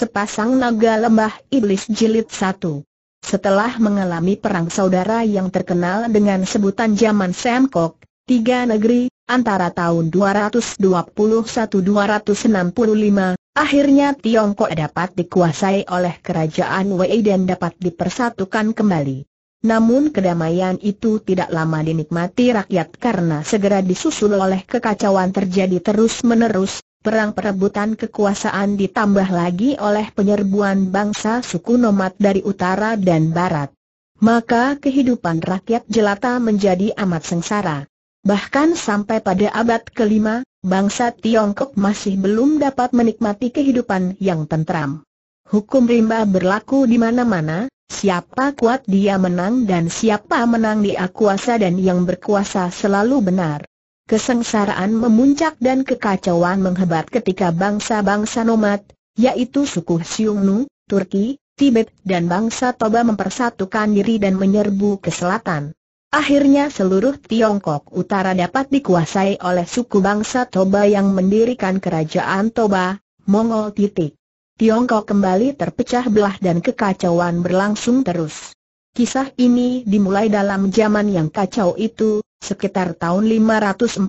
Sepasang Naga Lembah Iblis Jilid satu. Setelah mengalami perang saudara yang terkenal dengan sebutan zaman Semkok, tiga negeri, antara tahun 221-265, akhirnya Tiongkok dapat dikuasai oleh kerajaan Wei dan dapat dipersatukan kembali. Namun kedamaian itu tidak lama dinikmati rakyat karena segera disusul oleh kekacauan terjadi terus-menerus, Perang perebutan kekuasaan ditambah lagi oleh penyerbuan bangsa suku nomad dari utara dan barat. Maka kehidupan rakyat jelata menjadi amat sengsara. Bahkan sampai pada abad kelima, bangsa Tiongkok masih belum dapat menikmati kehidupan yang tentram. Hukum rimba berlaku di mana-mana, siapa kuat dia menang dan siapa menang dia kuasa dan yang berkuasa selalu benar. Kesengsaraan memuncak dan kekacauan menghebat ketika bangsa-bangsa nomad, yaitu suku Xiongnu, Turki, Tibet dan bangsa Toba mempersatukan diri dan menyerbu ke selatan. Akhirnya seluruh Tiongkok Utara dapat dikuasai oleh suku bangsa Toba yang mendirikan kerajaan Toba, Mongol titik. Tiongkok kembali terpecah belah dan kekacauan berlangsung terus. Kisah ini dimulai dalam zaman yang kacau itu, sekitar tahun 545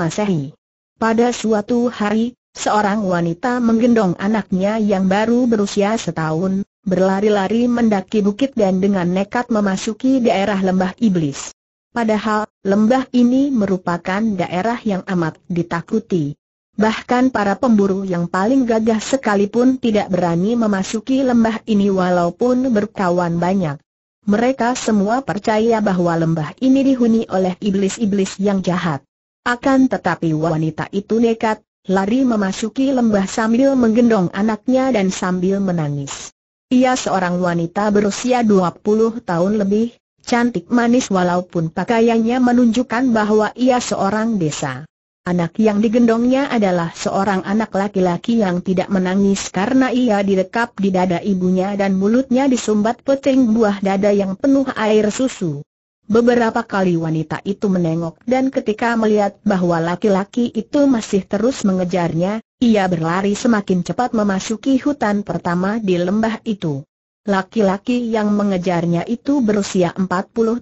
Masehi. Pada suatu hari, seorang wanita menggendong anaknya yang baru berusia setahun, berlari-lari mendaki bukit dan dengan nekat memasuki daerah lembah iblis. Padahal, lembah ini merupakan daerah yang amat ditakuti. Bahkan para pemburu yang paling gagah sekalipun tidak berani memasuki lembah ini walaupun berkawan banyak. Mereka semua percaya bahwa lembah ini dihuni oleh iblis-iblis yang jahat. Akan tetapi wanita itu nekat, lari memasuki lembah sambil menggendong anaknya dan sambil menangis. Ia seorang wanita berusia 20 tahun lebih, cantik manis walaupun pakaiannya menunjukkan bahwa ia seorang desa. Anak yang digendongnya adalah seorang anak laki-laki yang tidak menangis karena ia direkap di dada ibunya dan mulutnya disumbat peting buah dada yang penuh air susu. Beberapa kali wanita itu menengok dan ketika melihat bahwa laki-laki itu masih terus mengejarnya, ia berlari semakin cepat memasuki hutan pertama di lembah itu. Laki-laki yang mengejarnya itu berusia 40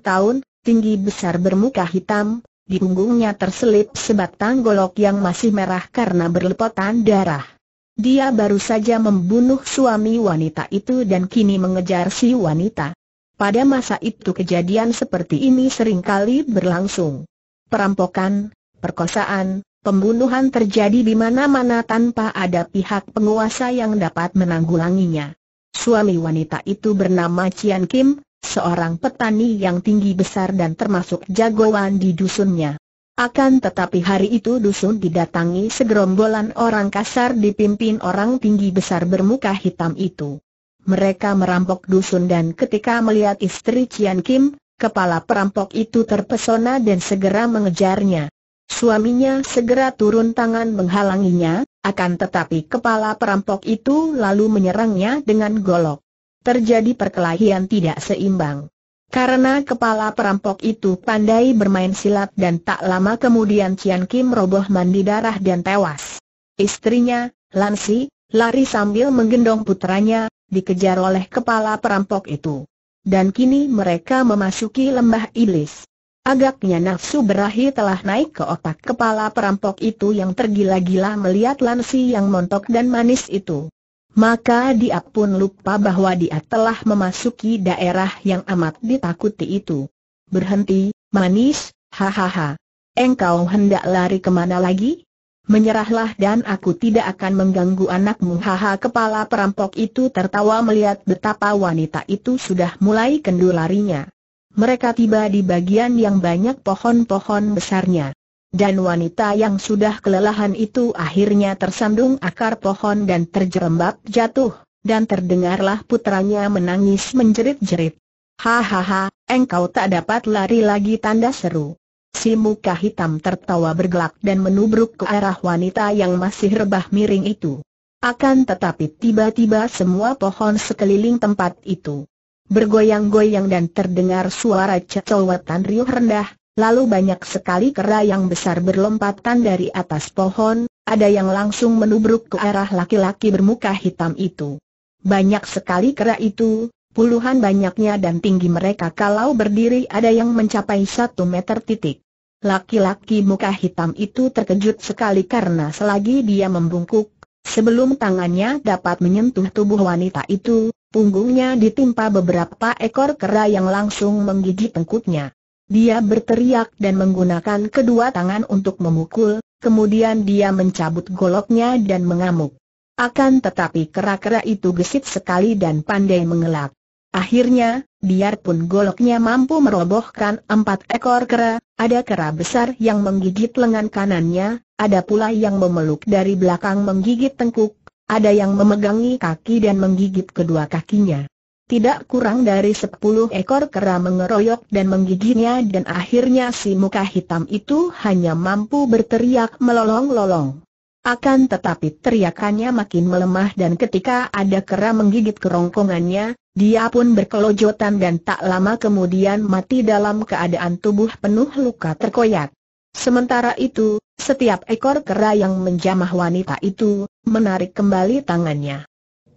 tahun, tinggi besar bermuka hitam, di punggungnya terselip sebatang golok yang masih merah karena berlepotan darah. Dia baru saja membunuh suami wanita itu dan kini mengejar si wanita. Pada masa itu kejadian seperti ini sering kali berlangsung. Perampokan, perkosaan, pembunuhan terjadi di mana-mana tanpa ada pihak penguasa yang dapat menanggulanginya. Suami wanita itu bernama Cian Kim, seorang petani yang tinggi besar dan termasuk jagoan di dusunnya. Akan tetapi hari itu dusun didatangi segerombolan orang kasar dipimpin orang tinggi besar bermuka hitam itu. Mereka merampok dusun dan ketika melihat istri Cian Kim, kepala perampok itu terpesona dan segera mengejarnya. Suaminya segera turun tangan menghalanginya, akan tetapi kepala perampok itu lalu menyerangnya dengan golok terjadi perkelahian tidak seimbang. Karena kepala perampok itu pandai bermain silat dan tak lama kemudian Cian Kim roboh mandi darah dan tewas. Istrinya, Lansi, lari sambil menggendong putranya, dikejar oleh kepala perampok itu. Dan kini mereka memasuki lembah Iblis. Agaknya nafsu berahi telah naik ke otak kepala perampok itu yang tergila-gila melihat Lansi yang montok dan manis itu maka dia pun lupa bahwa dia telah memasuki daerah yang amat ditakuti itu. Berhenti, manis, hahaha. Engkau hendak lari kemana lagi? Menyerahlah dan aku tidak akan mengganggu anakmu Haha kepala perampok itu tertawa melihat betapa wanita itu sudah mulai kendur larinya Mereka tiba di bagian yang banyak pohon-pohon besarnya dan wanita yang sudah kelelahan itu akhirnya tersandung akar pohon dan terjerembab jatuh, dan terdengarlah putranya menangis menjerit-jerit. Hahaha, engkau tak dapat lari lagi tanda seru. Si muka hitam tertawa bergelak dan menubruk ke arah wanita yang masih rebah miring itu. Akan tetapi tiba-tiba semua pohon sekeliling tempat itu bergoyang-goyang dan terdengar suara cecowatan riuh rendah, Lalu banyak sekali kera yang besar berlompatan dari atas pohon, ada yang langsung menubruk ke arah laki-laki bermuka hitam itu. Banyak sekali kera itu, puluhan banyaknya dan tinggi mereka kalau berdiri ada yang mencapai satu meter titik. Laki-laki muka hitam itu terkejut sekali karena selagi dia membungkuk, sebelum tangannya dapat menyentuh tubuh wanita itu, punggungnya ditimpa beberapa ekor kera yang langsung menggigit tengkutnya. Dia berteriak dan menggunakan kedua tangan untuk memukul, kemudian dia mencabut goloknya dan mengamuk. Akan tetapi kera-kera itu gesit sekali dan pandai mengelak. Akhirnya, biarpun goloknya mampu merobohkan empat ekor kera, ada kera besar yang menggigit lengan kanannya, ada pula yang memeluk dari belakang menggigit tengkuk, ada yang memegangi kaki dan menggigit kedua kakinya. Tidak kurang dari sepuluh ekor kera mengeroyok dan menggiginya dan akhirnya si muka hitam itu hanya mampu berteriak melolong-lolong. Akan tetapi teriakannya makin melemah dan ketika ada kera menggigit kerongkongannya, dia pun berkelojotan dan tak lama kemudian mati dalam keadaan tubuh penuh luka terkoyak. Sementara itu, setiap ekor kera yang menjamah wanita itu, menarik kembali tangannya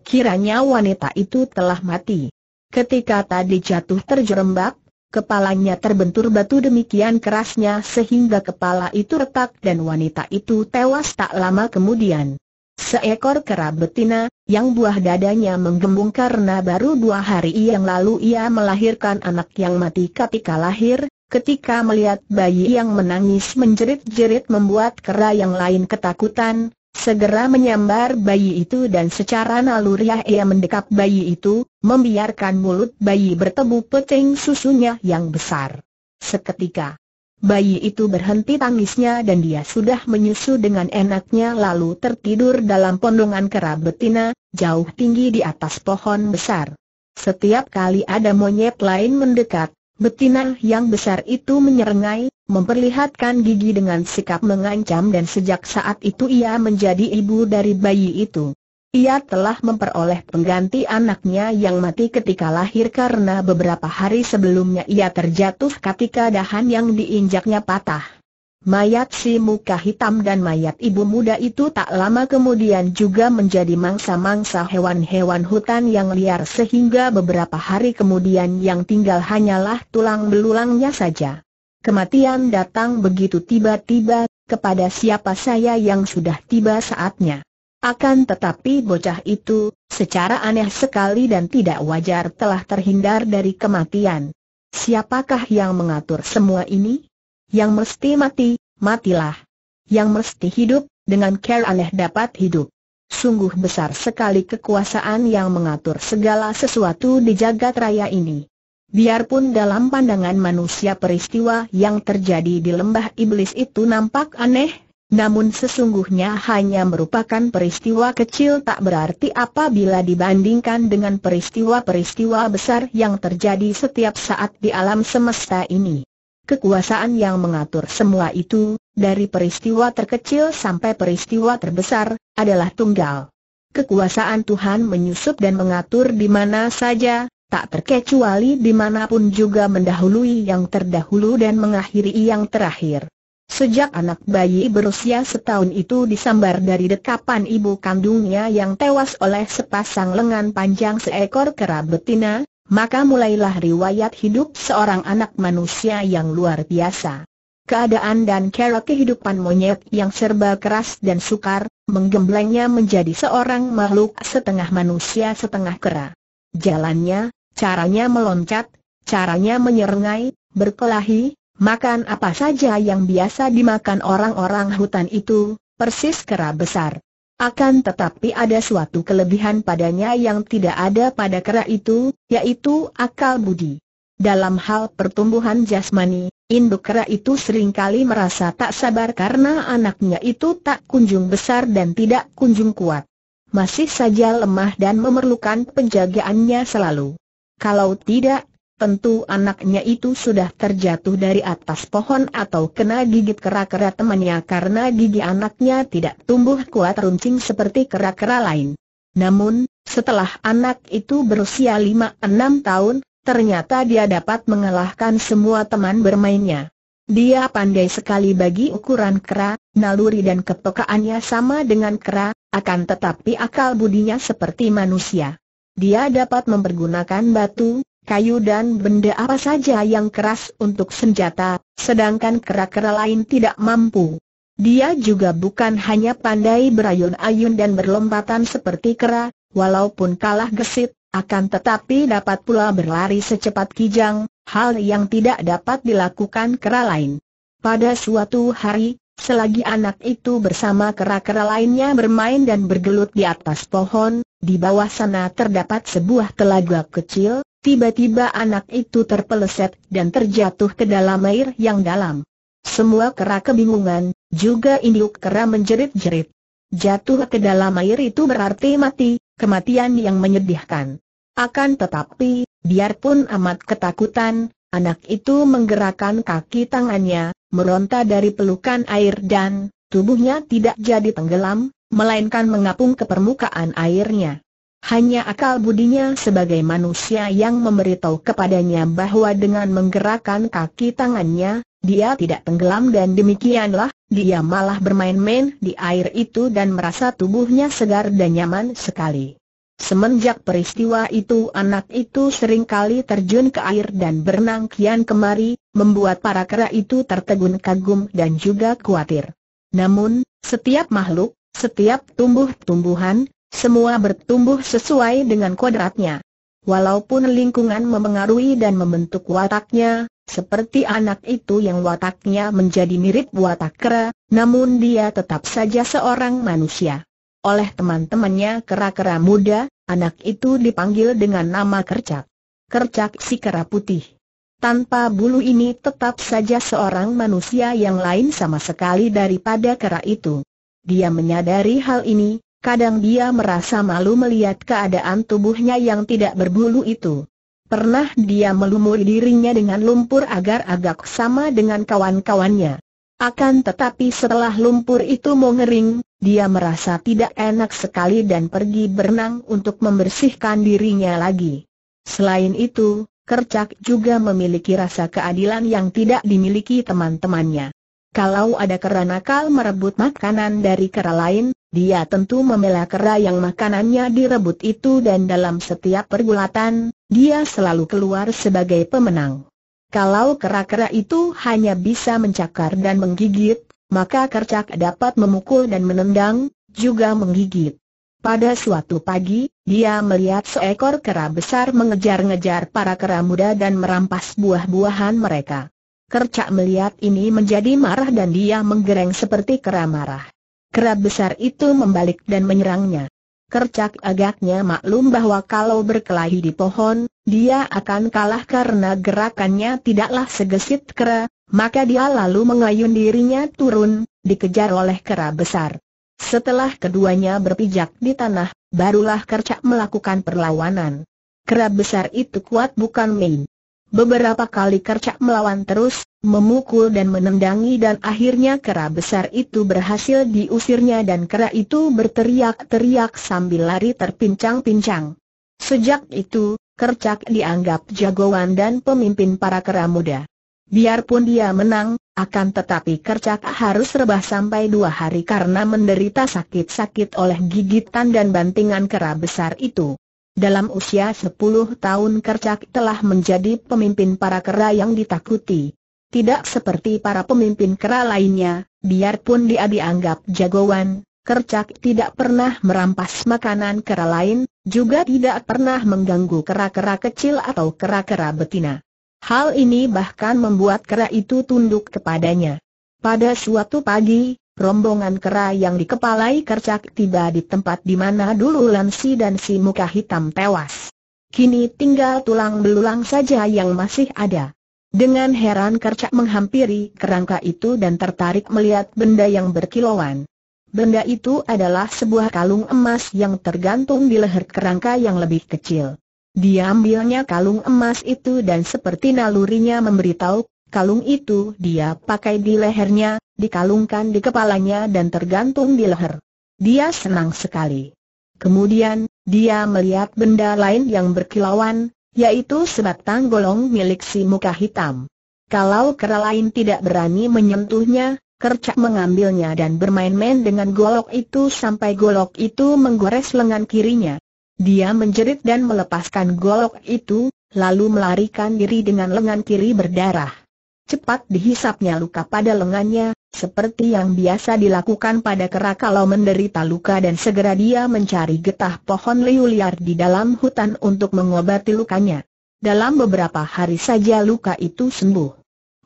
kiranya wanita itu telah mati. Ketika tadi jatuh terjerembab, kepalanya terbentur batu demikian kerasnya sehingga kepala itu retak dan wanita itu tewas tak lama kemudian. Seekor kera betina, yang buah dadanya menggembung karena baru dua hari yang lalu ia melahirkan anak yang mati ketika lahir, ketika melihat bayi yang menangis menjerit-jerit membuat kera yang lain ketakutan, Segera menyambar bayi itu dan secara naluriah ia mendekap bayi itu, membiarkan mulut bayi bertemu peting susunya yang besar. Seketika, bayi itu berhenti tangisnya dan dia sudah menyusu dengan enaknya lalu tertidur dalam pondongan kera betina, jauh tinggi di atas pohon besar. Setiap kali ada monyet lain mendekat, betina yang besar itu menyerengai, memperlihatkan gigi dengan sikap mengancam dan sejak saat itu ia menjadi ibu dari bayi itu. Ia telah memperoleh pengganti anaknya yang mati ketika lahir karena beberapa hari sebelumnya ia terjatuh ketika dahan yang diinjaknya patah. Mayat si muka hitam dan mayat ibu muda itu tak lama kemudian juga menjadi mangsa-mangsa hewan-hewan hutan yang liar sehingga beberapa hari kemudian yang tinggal hanyalah tulang belulangnya saja. Kematian datang begitu tiba-tiba, kepada siapa saya yang sudah tiba saatnya. Akan tetapi bocah itu, secara aneh sekali dan tidak wajar telah terhindar dari kematian. Siapakah yang mengatur semua ini? Yang mesti mati, matilah. Yang mesti hidup, dengan care aneh dapat hidup. Sungguh besar sekali kekuasaan yang mengatur segala sesuatu di jagat raya ini. Biarpun dalam pandangan manusia peristiwa yang terjadi di lembah iblis itu nampak aneh, namun sesungguhnya hanya merupakan peristiwa kecil tak berarti apabila dibandingkan dengan peristiwa-peristiwa besar yang terjadi setiap saat di alam semesta ini. Kekuasaan yang mengatur semua itu, dari peristiwa terkecil sampai peristiwa terbesar, adalah tunggal. Kekuasaan Tuhan menyusup dan mengatur di mana saja, tak terkecuali dimanapun juga mendahului yang terdahulu dan mengakhiri yang terakhir. Sejak anak bayi berusia setahun itu disambar dari dekapan ibu kandungnya yang tewas oleh sepasang lengan panjang seekor kera betina, maka mulailah riwayat hidup seorang anak manusia yang luar biasa. Keadaan dan cara kehidupan monyet yang serba keras dan sukar, menggemblengnya menjadi seorang makhluk setengah manusia setengah kera. Jalannya, caranya meloncat, caranya menyerengai, berkelahi, makan apa saja yang biasa dimakan orang-orang hutan itu, persis kera besar. Akan tetapi ada suatu kelebihan padanya yang tidak ada pada kera itu, yaitu akal budi. Dalam hal pertumbuhan jasmani, induk kera itu seringkali merasa tak sabar karena anaknya itu tak kunjung besar dan tidak kunjung kuat. Masih saja lemah dan memerlukan penjagaannya selalu. Kalau tidak, tentu anaknya itu sudah terjatuh dari atas pohon atau kena gigit kera-kera temannya karena gigi anaknya tidak tumbuh kuat runcing seperti kera-kera lain. Namun, setelah anak itu berusia 5-6 tahun, ternyata dia dapat mengalahkan semua teman bermainnya. Dia pandai sekali bagi ukuran kera, naluri dan kepekaannya sama dengan kera, akan tetapi akal budinya seperti manusia. Dia dapat mempergunakan batu, kayu dan benda apa saja yang keras untuk senjata, sedangkan kera-kera lain tidak mampu. Dia juga bukan hanya pandai berayun-ayun dan berlompatan seperti kera, walaupun kalah gesit, akan tetapi dapat pula berlari secepat kijang, hal yang tidak dapat dilakukan kera lain. Pada suatu hari, Selagi anak itu bersama kera-kera lainnya bermain dan bergelut di atas pohon, di bawah sana terdapat sebuah telaga kecil, tiba-tiba anak itu terpeleset dan terjatuh ke dalam air yang dalam. Semua kera kebingungan, juga induk kera menjerit-jerit. Jatuh ke dalam air itu berarti mati, kematian yang menyedihkan. Akan tetapi, biarpun amat ketakutan, Anak itu menggerakkan kaki tangannya, meronta dari pelukan air dan tubuhnya tidak jadi tenggelam, melainkan mengapung ke permukaan airnya. Hanya akal budinya sebagai manusia yang memberitahu kepadanya bahwa dengan menggerakkan kaki tangannya, dia tidak tenggelam dan demikianlah, dia malah bermain-main di air itu dan merasa tubuhnya segar dan nyaman sekali. Semenjak peristiwa itu anak itu sering kali terjun ke air dan berenang kian kemari, membuat para kera itu tertegun kagum dan juga khawatir. Namun, setiap makhluk, setiap tumbuh-tumbuhan, semua bertumbuh sesuai dengan kodratnya. Walaupun lingkungan memengaruhi dan membentuk wataknya, seperti anak itu yang wataknya menjadi mirip watak kera, namun dia tetap saja seorang manusia oleh teman-temannya kera-kera muda, anak itu dipanggil dengan nama Kercak. Kercak si kera putih. Tanpa bulu ini tetap saja seorang manusia yang lain sama sekali daripada kera itu. Dia menyadari hal ini, kadang dia merasa malu melihat keadaan tubuhnya yang tidak berbulu itu. Pernah dia melumuri dirinya dengan lumpur agar agak sama dengan kawan-kawannya. Akan tetapi setelah lumpur itu mengering, dia merasa tidak enak sekali dan pergi berenang untuk membersihkan dirinya lagi. Selain itu, Kercak juga memiliki rasa keadilan yang tidak dimiliki teman-temannya. Kalau ada kera nakal merebut makanan dari kera lain, dia tentu membela kera yang makanannya direbut itu dan dalam setiap pergulatan, dia selalu keluar sebagai pemenang. Kalau kera-kera itu hanya bisa mencakar dan menggigit, maka kercak dapat memukul dan menendang, juga menggigit. Pada suatu pagi, dia melihat seekor kera besar mengejar-ngejar para kera muda dan merampas buah-buahan mereka. Kercak melihat ini menjadi marah dan dia menggereng seperti kera marah. Kera besar itu membalik dan menyerangnya. Kercak agaknya maklum bahwa kalau berkelahi di pohon, dia akan kalah karena gerakannya tidaklah segesit kera, maka dia lalu mengayun dirinya turun, dikejar oleh kera besar. Setelah keduanya berpijak di tanah, barulah kercak melakukan perlawanan. Kera besar itu kuat bukan main. Beberapa kali kercak melawan terus, memukul dan menendangi dan akhirnya kera besar itu berhasil diusirnya dan kera itu berteriak-teriak sambil lari terpincang-pincang. Sejak itu, Kercak dianggap jagoan dan pemimpin para kera muda. Biarpun dia menang, akan tetapi Kercak harus rebah sampai dua hari karena menderita sakit-sakit oleh gigitan dan bantingan kera besar itu. Dalam usia 10 tahun Kercak telah menjadi pemimpin para kera yang ditakuti. Tidak seperti para pemimpin kera lainnya, biarpun dia dianggap jagoan, Kercak tidak pernah merampas makanan kera lain, juga tidak pernah mengganggu kera-kera kecil atau kera-kera betina. Hal ini bahkan membuat kera itu tunduk kepadanya. Pada suatu pagi, rombongan kera yang dikepalai Kercak tiba di tempat di mana dulu Lansi dan si muka hitam tewas. Kini tinggal tulang belulang saja yang masih ada. Dengan heran Kercak menghampiri kerangka itu dan tertarik melihat benda yang berkilauan. Benda itu adalah sebuah kalung emas yang tergantung di leher kerangka yang lebih kecil. Dia ambilnya kalung emas itu dan seperti nalurinya memberitahu, kalung itu dia pakai di lehernya, dikalungkan di kepalanya dan tergantung di leher. Dia senang sekali. Kemudian, dia melihat benda lain yang berkilauan, yaitu sebatang golong milik si muka hitam. Kalau kera lain tidak berani menyentuhnya, Kercak mengambilnya dan bermain-main dengan golok itu sampai golok itu menggores lengan kirinya. Dia menjerit dan melepaskan golok itu, lalu melarikan diri dengan lengan kiri berdarah. Cepat dihisapnya luka pada lengannya, seperti yang biasa dilakukan pada kera kalau menderita luka dan segera dia mencari getah pohon liu liar di dalam hutan untuk mengobati lukanya. Dalam beberapa hari saja luka itu sembuh.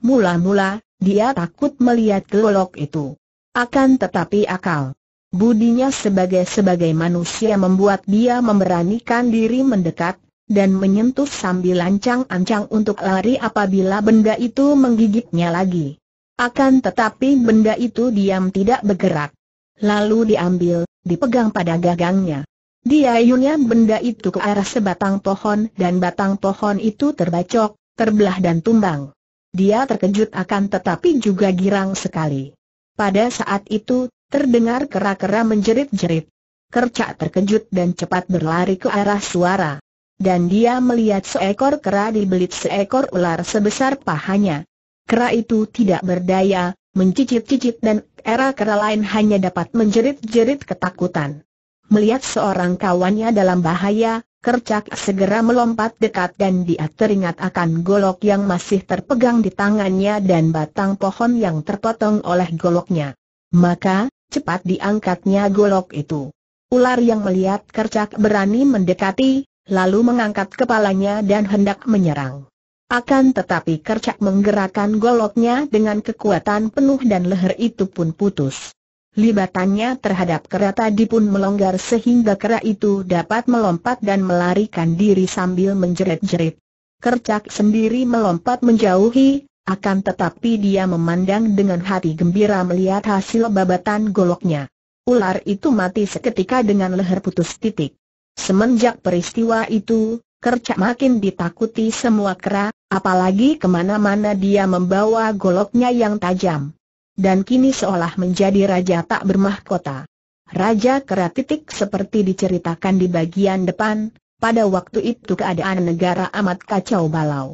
Mula-mula, dia takut melihat kelolok itu. Akan tetapi akal. Budinya sebagai sebagai manusia membuat dia memberanikan diri mendekat, dan menyentuh sambil lancang-ancang untuk lari apabila benda itu menggigitnya lagi. Akan tetapi benda itu diam tidak bergerak. Lalu diambil, dipegang pada gagangnya. Dia Diayunnya benda itu ke arah sebatang pohon dan batang pohon itu terbacok, terbelah dan tumbang. Dia terkejut akan tetapi juga girang sekali. Pada saat itu, terdengar kera-kera menjerit-jerit. Kercak terkejut dan cepat berlari ke arah suara. Dan dia melihat seekor kera dibelit seekor ular sebesar pahanya. Kera itu tidak berdaya, mencicit-cicit dan kera-kera lain hanya dapat menjerit-jerit ketakutan. Melihat seorang kawannya dalam bahaya, Kercak segera melompat dekat dan dia teringat akan golok yang masih terpegang di tangannya dan batang pohon yang terpotong oleh goloknya. Maka, cepat diangkatnya golok itu. Ular yang melihat kercak berani mendekati, lalu mengangkat kepalanya dan hendak menyerang. Akan tetapi kercak menggerakkan goloknya dengan kekuatan penuh dan leher itu pun putus libatannya terhadap kera tadi pun melonggar sehingga kera itu dapat melompat dan melarikan diri sambil menjerit-jerit. Kercak sendiri melompat menjauhi, akan tetapi dia memandang dengan hati gembira melihat hasil babatan goloknya. Ular itu mati seketika dengan leher putus titik. Semenjak peristiwa itu, Kercak makin ditakuti semua kera, apalagi kemana-mana dia membawa goloknya yang tajam dan kini seolah menjadi raja tak bermahkota. Raja Keratitik seperti diceritakan di bagian depan, pada waktu itu keadaan negara amat kacau balau.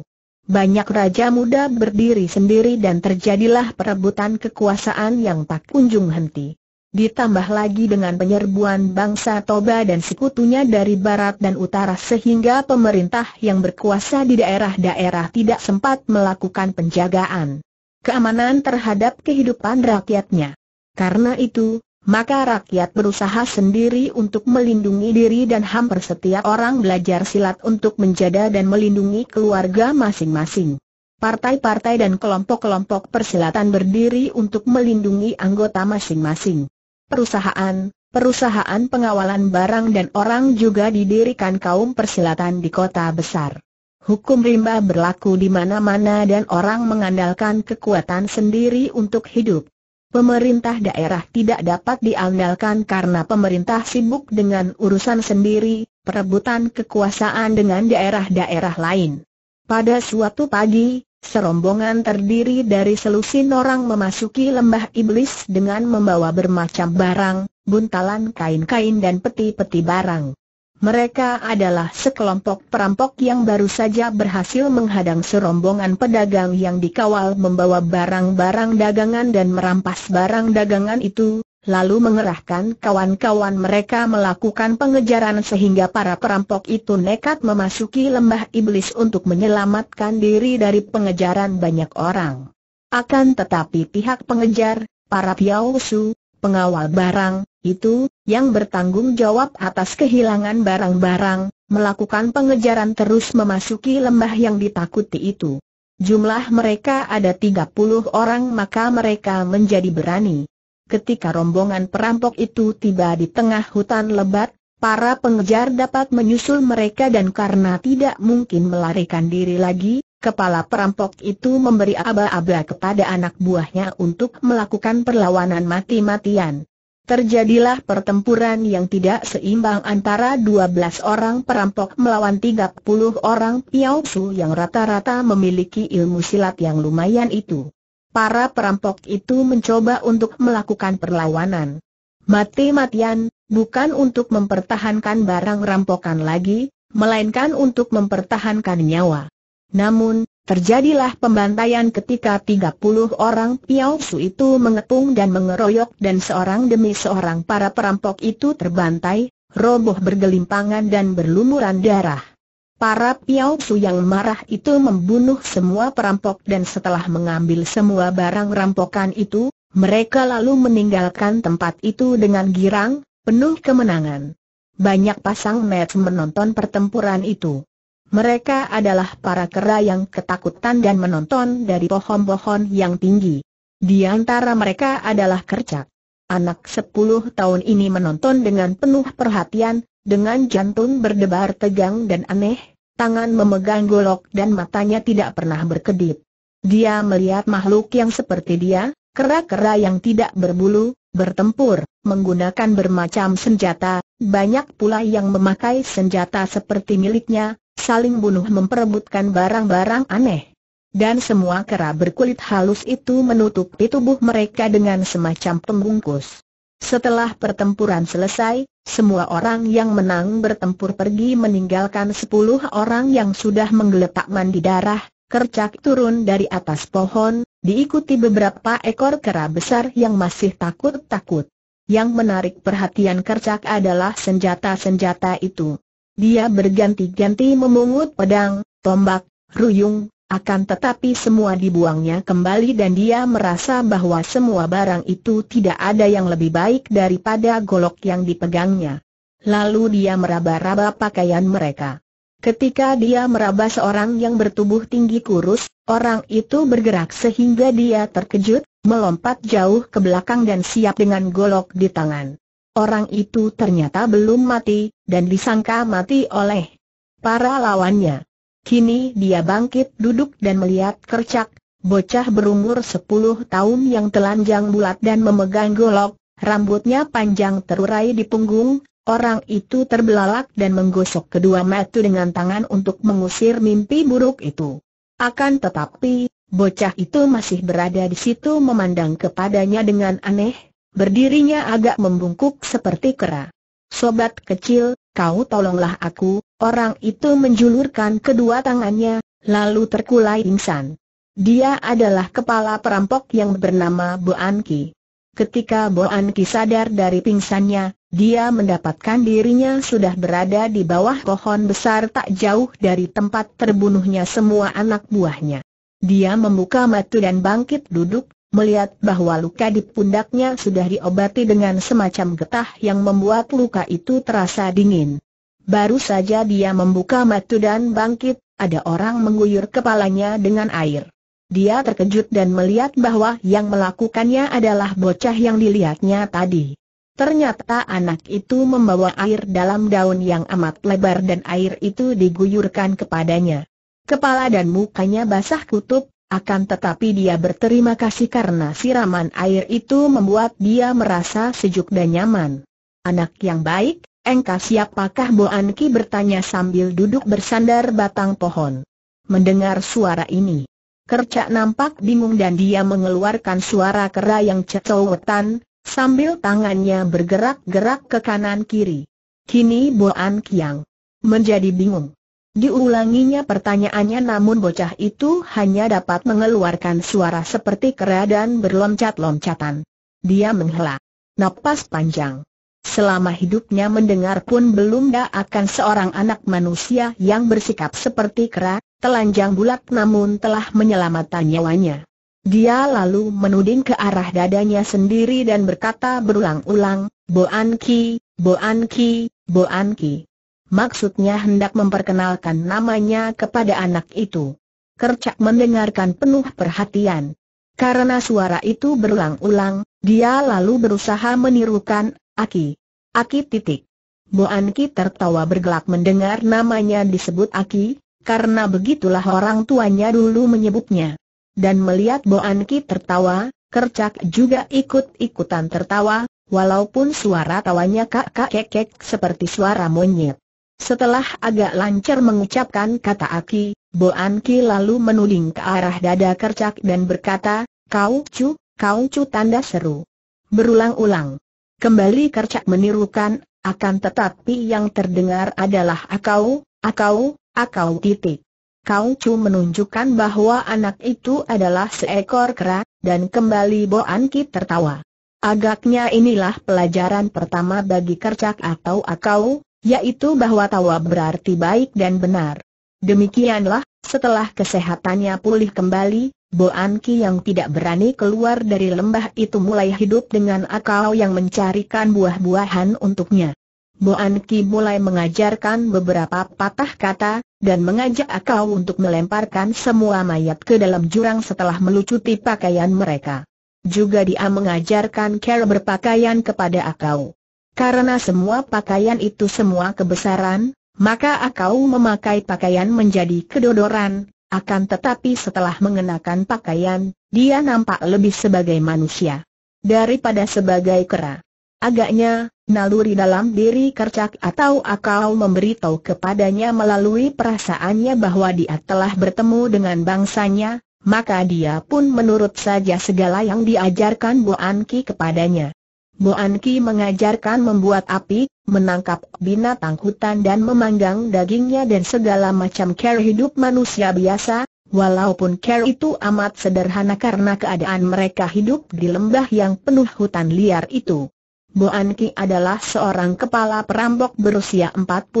Banyak raja muda berdiri sendiri dan terjadilah perebutan kekuasaan yang tak kunjung henti. Ditambah lagi dengan penyerbuan bangsa Toba dan sekutunya dari barat dan utara sehingga pemerintah yang berkuasa di daerah-daerah tidak sempat melakukan penjagaan keamanan terhadap kehidupan rakyatnya. Karena itu, maka rakyat berusaha sendiri untuk melindungi diri dan hampir setiap orang belajar silat untuk menjaga dan melindungi keluarga masing-masing. Partai-partai dan kelompok-kelompok persilatan berdiri untuk melindungi anggota masing-masing. Perusahaan, perusahaan pengawalan barang dan orang juga didirikan kaum persilatan di kota besar. Hukum rimba berlaku di mana-mana dan orang mengandalkan kekuatan sendiri untuk hidup. Pemerintah daerah tidak dapat diandalkan karena pemerintah sibuk dengan urusan sendiri, perebutan kekuasaan dengan daerah-daerah lain. Pada suatu pagi, serombongan terdiri dari selusin orang memasuki lembah iblis dengan membawa bermacam barang, buntalan kain-kain dan peti-peti barang. Mereka adalah sekelompok perampok yang baru saja berhasil menghadang serombongan pedagang yang dikawal membawa barang-barang dagangan dan merampas barang dagangan itu, lalu mengerahkan kawan-kawan mereka melakukan pengejaran sehingga para perampok itu nekat memasuki lembah iblis untuk menyelamatkan diri dari pengejaran banyak orang. Akan tetapi pihak pengejar, para piausu, pengawal barang, itu, yang bertanggung jawab atas kehilangan barang-barang, melakukan pengejaran terus memasuki lembah yang ditakuti itu. Jumlah mereka ada 30 orang maka mereka menjadi berani. Ketika rombongan perampok itu tiba di tengah hutan lebat, para pengejar dapat menyusul mereka dan karena tidak mungkin melarikan diri lagi, kepala perampok itu memberi aba-aba kepada anak buahnya untuk melakukan perlawanan mati-matian. Terjadilah pertempuran yang tidak seimbang antara 12 orang perampok melawan 30 orang Piaosu yang rata-rata memiliki ilmu silat yang lumayan itu. Para perampok itu mencoba untuk melakukan perlawanan. Mati-matian, bukan untuk mempertahankan barang rampokan lagi, melainkan untuk mempertahankan nyawa. Namun, Terjadilah pembantaian ketika 30 orang Piao Su itu mengepung dan mengeroyok dan seorang demi seorang para perampok itu terbantai, roboh bergelimpangan dan berlumuran darah. Para Piao Su yang marah itu membunuh semua perampok dan setelah mengambil semua barang rampokan itu, mereka lalu meninggalkan tempat itu dengan girang, penuh kemenangan. Banyak pasang net menonton pertempuran itu. Mereka adalah para kera yang ketakutan dan menonton dari pohon-pohon yang tinggi. Di antara mereka adalah kercak. Anak sepuluh tahun ini menonton dengan penuh perhatian, dengan jantung berdebar tegang dan aneh, tangan memegang golok dan matanya tidak pernah berkedip. Dia melihat makhluk yang seperti dia, kera-kera yang tidak berbulu, bertempur, menggunakan bermacam senjata, banyak pula yang memakai senjata seperti miliknya, saling bunuh memperebutkan barang-barang aneh. Dan semua kera berkulit halus itu menutupi tubuh mereka dengan semacam pembungkus. Setelah pertempuran selesai, semua orang yang menang bertempur pergi meninggalkan sepuluh orang yang sudah menggeletak mandi darah, kercak turun dari atas pohon, diikuti beberapa ekor kera besar yang masih takut-takut. Yang menarik perhatian kercak adalah senjata-senjata itu. Dia berganti-ganti memungut pedang, tombak, ruyung, akan tetapi semua dibuangnya kembali dan dia merasa bahwa semua barang itu tidak ada yang lebih baik daripada golok yang dipegangnya. Lalu dia meraba-raba pakaian mereka. Ketika dia meraba seorang yang bertubuh tinggi kurus, orang itu bergerak sehingga dia terkejut, melompat jauh ke belakang dan siap dengan golok di tangan. Orang itu ternyata belum mati, dan disangka mati oleh para lawannya. Kini dia bangkit duduk dan melihat kercak, bocah berumur 10 tahun yang telanjang bulat dan memegang golok, rambutnya panjang terurai di punggung, orang itu terbelalak dan menggosok kedua mata dengan tangan untuk mengusir mimpi buruk itu. Akan tetapi, bocah itu masih berada di situ memandang kepadanya dengan aneh, Berdirinya agak membungkuk seperti kera. Sobat kecil, kau tolonglah aku, orang itu menjulurkan kedua tangannya, lalu terkulai pingsan. Dia adalah kepala perampok yang bernama Boan Anki. Ketika Boan Anki sadar dari pingsannya, dia mendapatkan dirinya sudah berada di bawah pohon besar tak jauh dari tempat terbunuhnya semua anak buahnya. Dia membuka mata dan bangkit duduk, melihat bahwa luka di pundaknya sudah diobati dengan semacam getah yang membuat luka itu terasa dingin. Baru saja dia membuka mata dan bangkit, ada orang mengguyur kepalanya dengan air. Dia terkejut dan melihat bahwa yang melakukannya adalah bocah yang dilihatnya tadi. Ternyata anak itu membawa air dalam daun yang amat lebar dan air itu diguyurkan kepadanya. Kepala dan mukanya basah kutub, akan tetapi dia berterima kasih karena siraman air itu membuat dia merasa sejuk dan nyaman. Anak yang baik, engkau siapakah Boan Anki bertanya sambil duduk bersandar batang pohon. Mendengar suara ini, Kercak nampak bingung dan dia mengeluarkan suara kera yang cecowetan, sambil tangannya bergerak-gerak ke kanan kiri. Kini Anki yang menjadi bingung. Diulanginya pertanyaannya namun bocah itu hanya dapat mengeluarkan suara seperti kera dan berloncat-loncatan. Dia menghela. Napas panjang. Selama hidupnya mendengar pun belum dah akan seorang anak manusia yang bersikap seperti kera, telanjang bulat namun telah menyelamatkan nyawanya. Dia lalu menuding ke arah dadanya sendiri dan berkata berulang-ulang, Boanki, Boanki, Boanki. Maksudnya hendak memperkenalkan namanya kepada anak itu. Kercak mendengarkan penuh perhatian. Karena suara itu berulang-ulang, dia lalu berusaha menirukan, Aki. Aki titik. Bu Anki tertawa bergelak mendengar namanya disebut Aki, karena begitulah orang tuanya dulu menyebutnya. Dan melihat Bu Anki tertawa, Kercak juga ikut-ikutan tertawa, walaupun suara tawanya kakak-kakek seperti suara monyet. Setelah agak lancar mengucapkan kata Aki, Bo Anki lalu menuding ke arah dada kercak dan berkata, Kau cu, kau cu tanda seru. Berulang-ulang. Kembali kercak menirukan, akan tetapi yang terdengar adalah akau, akau, akau titik. Kau cu menunjukkan bahwa anak itu adalah seekor kera, dan kembali Bo Anki tertawa. Agaknya inilah pelajaran pertama bagi kercak atau akau, yaitu bahwa tawa berarti baik dan benar. Demikianlah, setelah kesehatannya pulih kembali, Bo Anki yang tidak berani keluar dari lembah itu mulai hidup dengan akal yang mencarikan buah-buahan untuknya. Bo Anki mulai mengajarkan beberapa patah kata, dan mengajak akal untuk melemparkan semua mayat ke dalam jurang setelah melucuti pakaian mereka. Juga dia mengajarkan cara berpakaian kepada akau. Karena semua pakaian itu semua kebesaran, maka akau memakai pakaian menjadi kedodoran, akan tetapi setelah mengenakan pakaian, dia nampak lebih sebagai manusia daripada sebagai kera. Agaknya, naluri dalam diri kercak atau akau memberitahu kepadanya melalui perasaannya bahwa dia telah bertemu dengan bangsanya, maka dia pun menurut saja segala yang diajarkan Bu Anki kepadanya. Moan Ki mengajarkan membuat api, menangkap binatang hutan dan memanggang dagingnya dan segala macam care hidup manusia biasa, walaupun care itu amat sederhana karena keadaan mereka hidup di lembah yang penuh hutan liar itu. Boan Ki adalah seorang kepala perampok berusia 45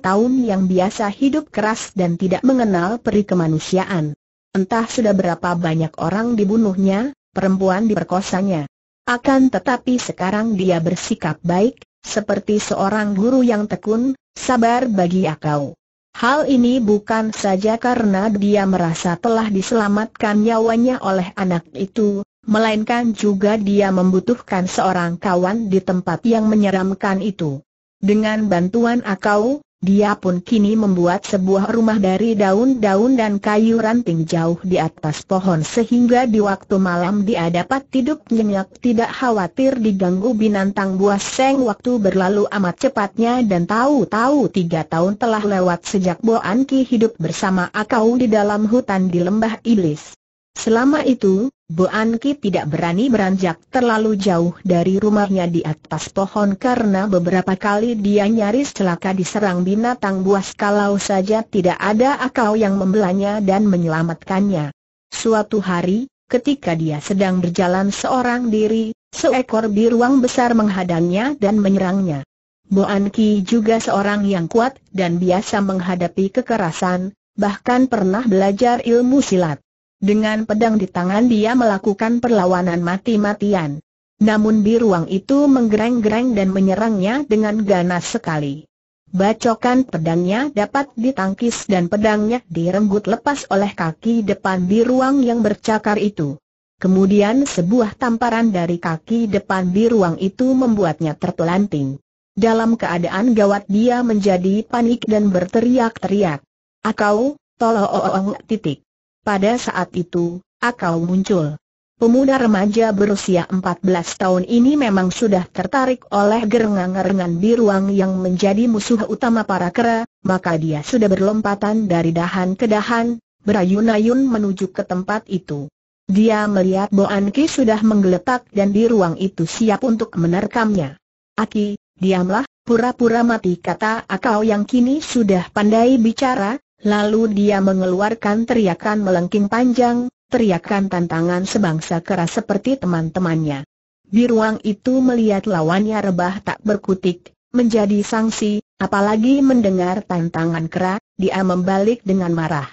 tahun yang biasa hidup keras dan tidak mengenal peri kemanusiaan. Entah sudah berapa banyak orang dibunuhnya, perempuan diperkosanya. Akan tetapi sekarang dia bersikap baik, seperti seorang guru yang tekun, sabar bagi akau. Hal ini bukan saja karena dia merasa telah diselamatkan nyawanya oleh anak itu, melainkan juga dia membutuhkan seorang kawan di tempat yang menyeramkan itu. Dengan bantuan akau, dia pun kini membuat sebuah rumah dari daun-daun dan kayu ranting jauh di atas pohon sehingga di waktu malam dia dapat tidur nyenyak tidak khawatir diganggu binatang buas seng waktu berlalu amat cepatnya dan tahu-tahu tiga tahun telah lewat sejak Bo Anki hidup bersama Akau di dalam hutan di lembah iblis. Selama itu, Bu Anki tidak berani beranjak terlalu jauh dari rumahnya di atas pohon karena beberapa kali dia nyaris celaka diserang binatang buas kalau saja tidak ada akal yang membelanya dan menyelamatkannya. Suatu hari, ketika dia sedang berjalan seorang diri, seekor biruang besar menghadangnya dan menyerangnya. Bu Anki juga seorang yang kuat dan biasa menghadapi kekerasan, bahkan pernah belajar ilmu silat. Dengan pedang di tangan dia melakukan perlawanan mati-matian. Namun biruang itu menggereng-gereng dan menyerangnya dengan ganas sekali. Bacokan pedangnya dapat ditangkis dan pedangnya direnggut lepas oleh kaki depan biruang yang bercakar itu. Kemudian sebuah tamparan dari kaki depan biruang itu membuatnya terpelanting. Dalam keadaan gawat dia menjadi panik dan berteriak-teriak. Akau, tolong titik. Pada saat itu, akal muncul. Pemuda remaja berusia 14 tahun ini memang sudah tertarik oleh gerengan-gerengan ruang yang menjadi musuh utama para kera, maka dia sudah berlompatan dari dahan ke dahan, berayun-ayun menuju ke tempat itu. Dia melihat Bo ki sudah menggeletak dan di ruang itu siap untuk menerkamnya. Aki, diamlah, pura-pura mati kata akau yang kini sudah pandai bicara, Lalu dia mengeluarkan teriakan melengking panjang, teriakan tantangan sebangsa keras seperti teman-temannya. Di ruang itu melihat lawannya rebah tak berkutik, menjadi sanksi, apalagi mendengar tantangan keras, dia membalik dengan marah.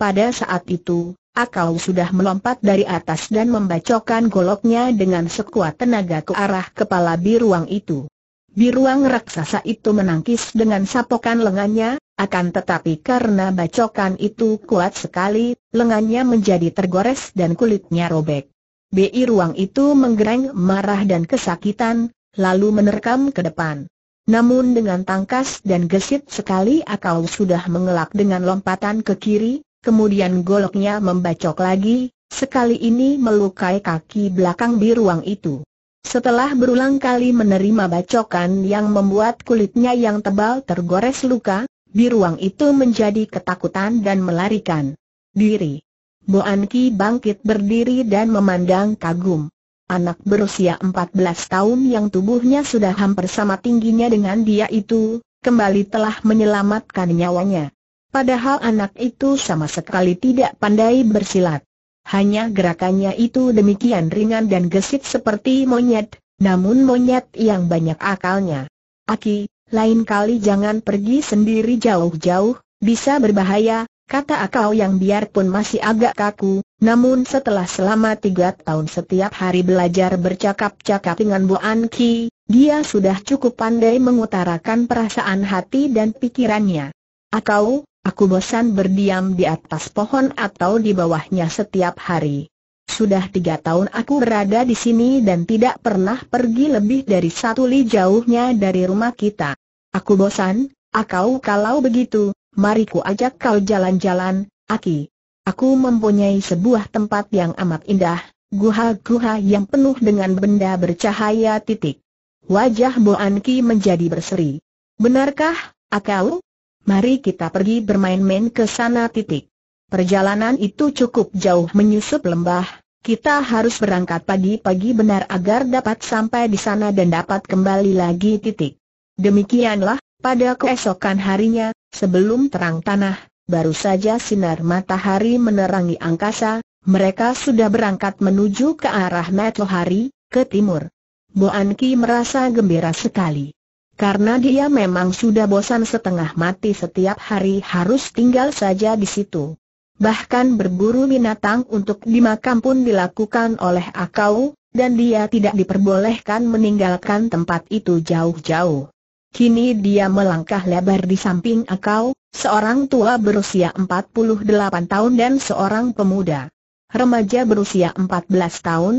Pada saat itu, Akau sudah melompat dari atas dan membacokkan goloknya dengan sekuat tenaga ke arah kepala biruang itu. Biruang raksasa itu menangkis dengan sapokan lengannya, akan tetapi karena bacokan itu kuat sekali, lengannya menjadi tergores dan kulitnya robek. Bi ruang itu menggereng marah dan kesakitan, lalu menerkam ke depan. Namun dengan tangkas dan gesit sekali akau sudah mengelak dengan lompatan ke kiri, kemudian goloknya membacok lagi, sekali ini melukai kaki belakang bi ruang itu. Setelah berulang kali menerima bacokan yang membuat kulitnya yang tebal tergores luka, di ruang itu menjadi ketakutan dan melarikan diri. Boan Ki bangkit berdiri dan memandang kagum. Anak berusia 14 tahun yang tubuhnya sudah hampir sama tingginya dengan dia itu, kembali telah menyelamatkan nyawanya. Padahal anak itu sama sekali tidak pandai bersilat. Hanya gerakannya itu demikian ringan dan gesit seperti monyet, namun monyet yang banyak akalnya. Aki, lain kali jangan pergi sendiri jauh-jauh, bisa berbahaya, kata akau yang biarpun masih agak kaku, namun setelah selama tiga tahun setiap hari belajar bercakap-cakap dengan Bu Anki, dia sudah cukup pandai mengutarakan perasaan hati dan pikirannya. Akau, aku bosan berdiam di atas pohon atau di bawahnya setiap hari. Sudah tiga tahun aku berada di sini dan tidak pernah pergi lebih dari satu li jauhnya dari rumah kita. Aku bosan, akau kalau begitu, mari ku ajak kau jalan-jalan, Aki. Aku mempunyai sebuah tempat yang amat indah, guha-guha yang penuh dengan benda bercahaya titik. Wajah Boan Ki menjadi berseri. Benarkah, akau? Mari kita pergi bermain-main ke sana titik. Perjalanan itu cukup jauh menyusup lembah, kita harus berangkat pagi-pagi benar agar dapat sampai di sana dan dapat kembali lagi titik. Demikianlah, pada keesokan harinya, sebelum terang tanah, baru saja sinar matahari menerangi angkasa, mereka sudah berangkat menuju ke arah Matlohari, ke timur. Bo Anki merasa gembira sekali. Karena dia memang sudah bosan setengah mati setiap hari harus tinggal saja di situ bahkan berburu binatang untuk dimakam pun dilakukan oleh Akau, dan dia tidak diperbolehkan meninggalkan tempat itu jauh-jauh. Kini dia melangkah lebar di samping Akau, seorang tua berusia 48 tahun dan seorang pemuda. Remaja berusia 14 tahun,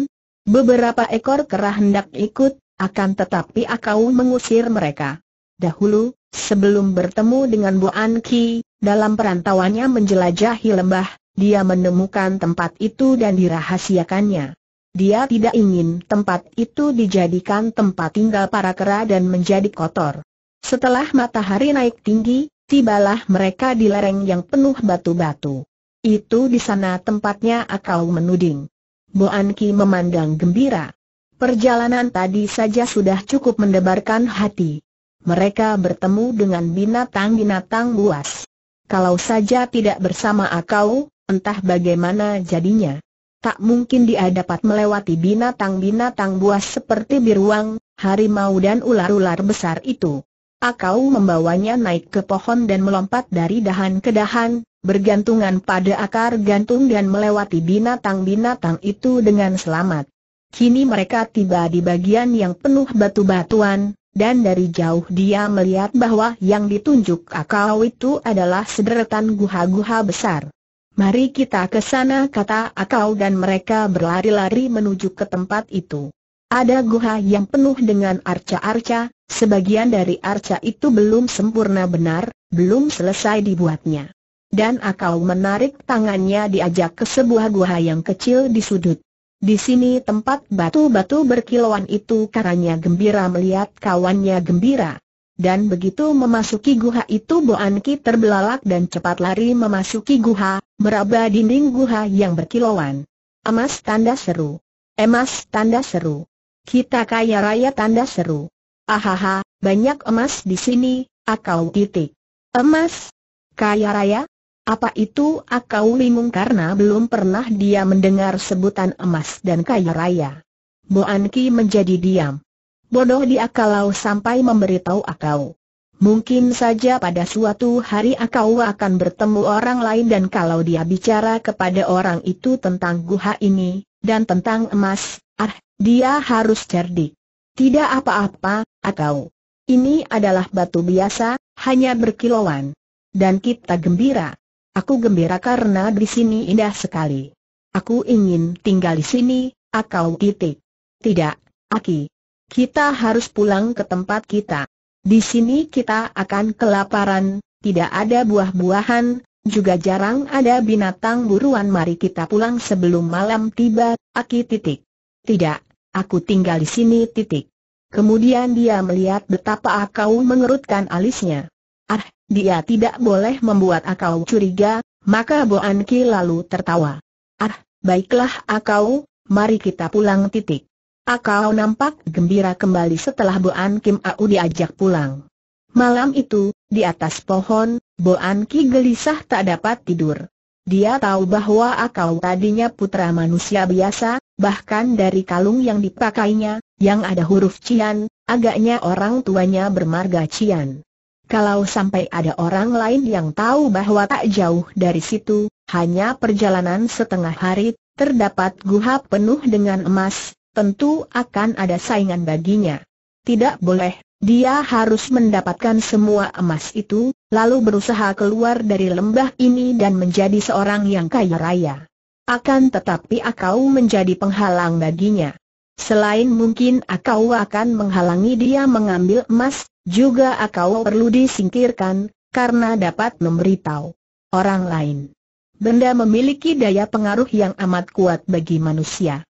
beberapa ekor kera hendak ikut, akan tetapi Akau mengusir mereka. Dahulu, sebelum bertemu dengan Bu Anki. Dalam perantauannya menjelajahi lembah, dia menemukan tempat itu dan dirahasiakannya. Dia tidak ingin tempat itu dijadikan tempat tinggal para kera dan menjadi kotor. Setelah matahari naik tinggi, tibalah mereka di lereng yang penuh batu-batu. Itu di sana tempatnya akal menuding. Boan Ki memandang gembira. Perjalanan tadi saja sudah cukup mendebarkan hati. Mereka bertemu dengan binatang-binatang buas. Kalau saja tidak bersama akau, entah bagaimana jadinya. Tak mungkin dia dapat melewati binatang-binatang buas seperti biruang, harimau dan ular-ular besar itu. Akau membawanya naik ke pohon dan melompat dari dahan ke dahan, bergantungan pada akar gantung dan melewati binatang-binatang itu dengan selamat. Kini mereka tiba di bagian yang penuh batu-batuan, dan dari jauh dia melihat bahwa yang ditunjuk akau itu adalah sederetan guha-guha besar. Mari kita ke sana kata akau dan mereka berlari-lari menuju ke tempat itu. Ada guha yang penuh dengan arca-arca, sebagian dari arca itu belum sempurna benar, belum selesai dibuatnya. Dan akau menarik tangannya diajak ke sebuah guha yang kecil di sudut. Di sini tempat batu-batu berkilauan itu karanya gembira melihat kawannya gembira. Dan begitu memasuki guha itu Bo Anki terbelalak dan cepat lari memasuki guha, meraba dinding guha yang berkilauan. Emas tanda seru. Emas tanda seru. Kita kaya raya tanda seru. Ahaha, banyak emas di sini, akau titik. Emas? Kaya raya? Apa itu Akau Limung karena belum pernah dia mendengar sebutan emas dan kaya raya. Boan Ki menjadi diam. Bodoh dia kalau sampai memberitahu Akau. Mungkin saja pada suatu hari Akau akan bertemu orang lain dan kalau dia bicara kepada orang itu tentang guha ini, dan tentang emas, ah, dia harus cerdik. Tidak apa-apa, Akau. Ini adalah batu biasa, hanya berkilauan. Dan kita gembira. Aku gembira karena di sini indah sekali. Aku ingin tinggal di sini, akau titik. Tidak, Aki. Kita harus pulang ke tempat kita. Di sini kita akan kelaparan, tidak ada buah-buahan, juga jarang ada binatang buruan mari kita pulang sebelum malam tiba, Aki titik. Tidak, aku tinggal di sini titik. Kemudian dia melihat betapa Akau mengerutkan alisnya. Ah, dia tidak boleh membuat akau curiga, maka Boan Ki lalu tertawa. Ah, baiklah akau, mari kita pulang titik. Akau nampak gembira kembali setelah Boan Kim Au diajak pulang. Malam itu, di atas pohon, Boan Ki gelisah tak dapat tidur. Dia tahu bahwa akau tadinya putra manusia biasa, bahkan dari kalung yang dipakainya, yang ada huruf Cian, agaknya orang tuanya bermarga Cian. Kalau sampai ada orang lain yang tahu bahwa tak jauh dari situ, hanya perjalanan setengah hari, terdapat guha penuh dengan emas, tentu akan ada saingan baginya. Tidak boleh, dia harus mendapatkan semua emas itu, lalu berusaha keluar dari lembah ini dan menjadi seorang yang kaya raya. Akan tetapi akau menjadi penghalang baginya. Selain mungkin akau akan menghalangi dia mengambil emas, juga akau perlu disingkirkan, karena dapat memberitahu orang lain. Benda memiliki daya pengaruh yang amat kuat bagi manusia.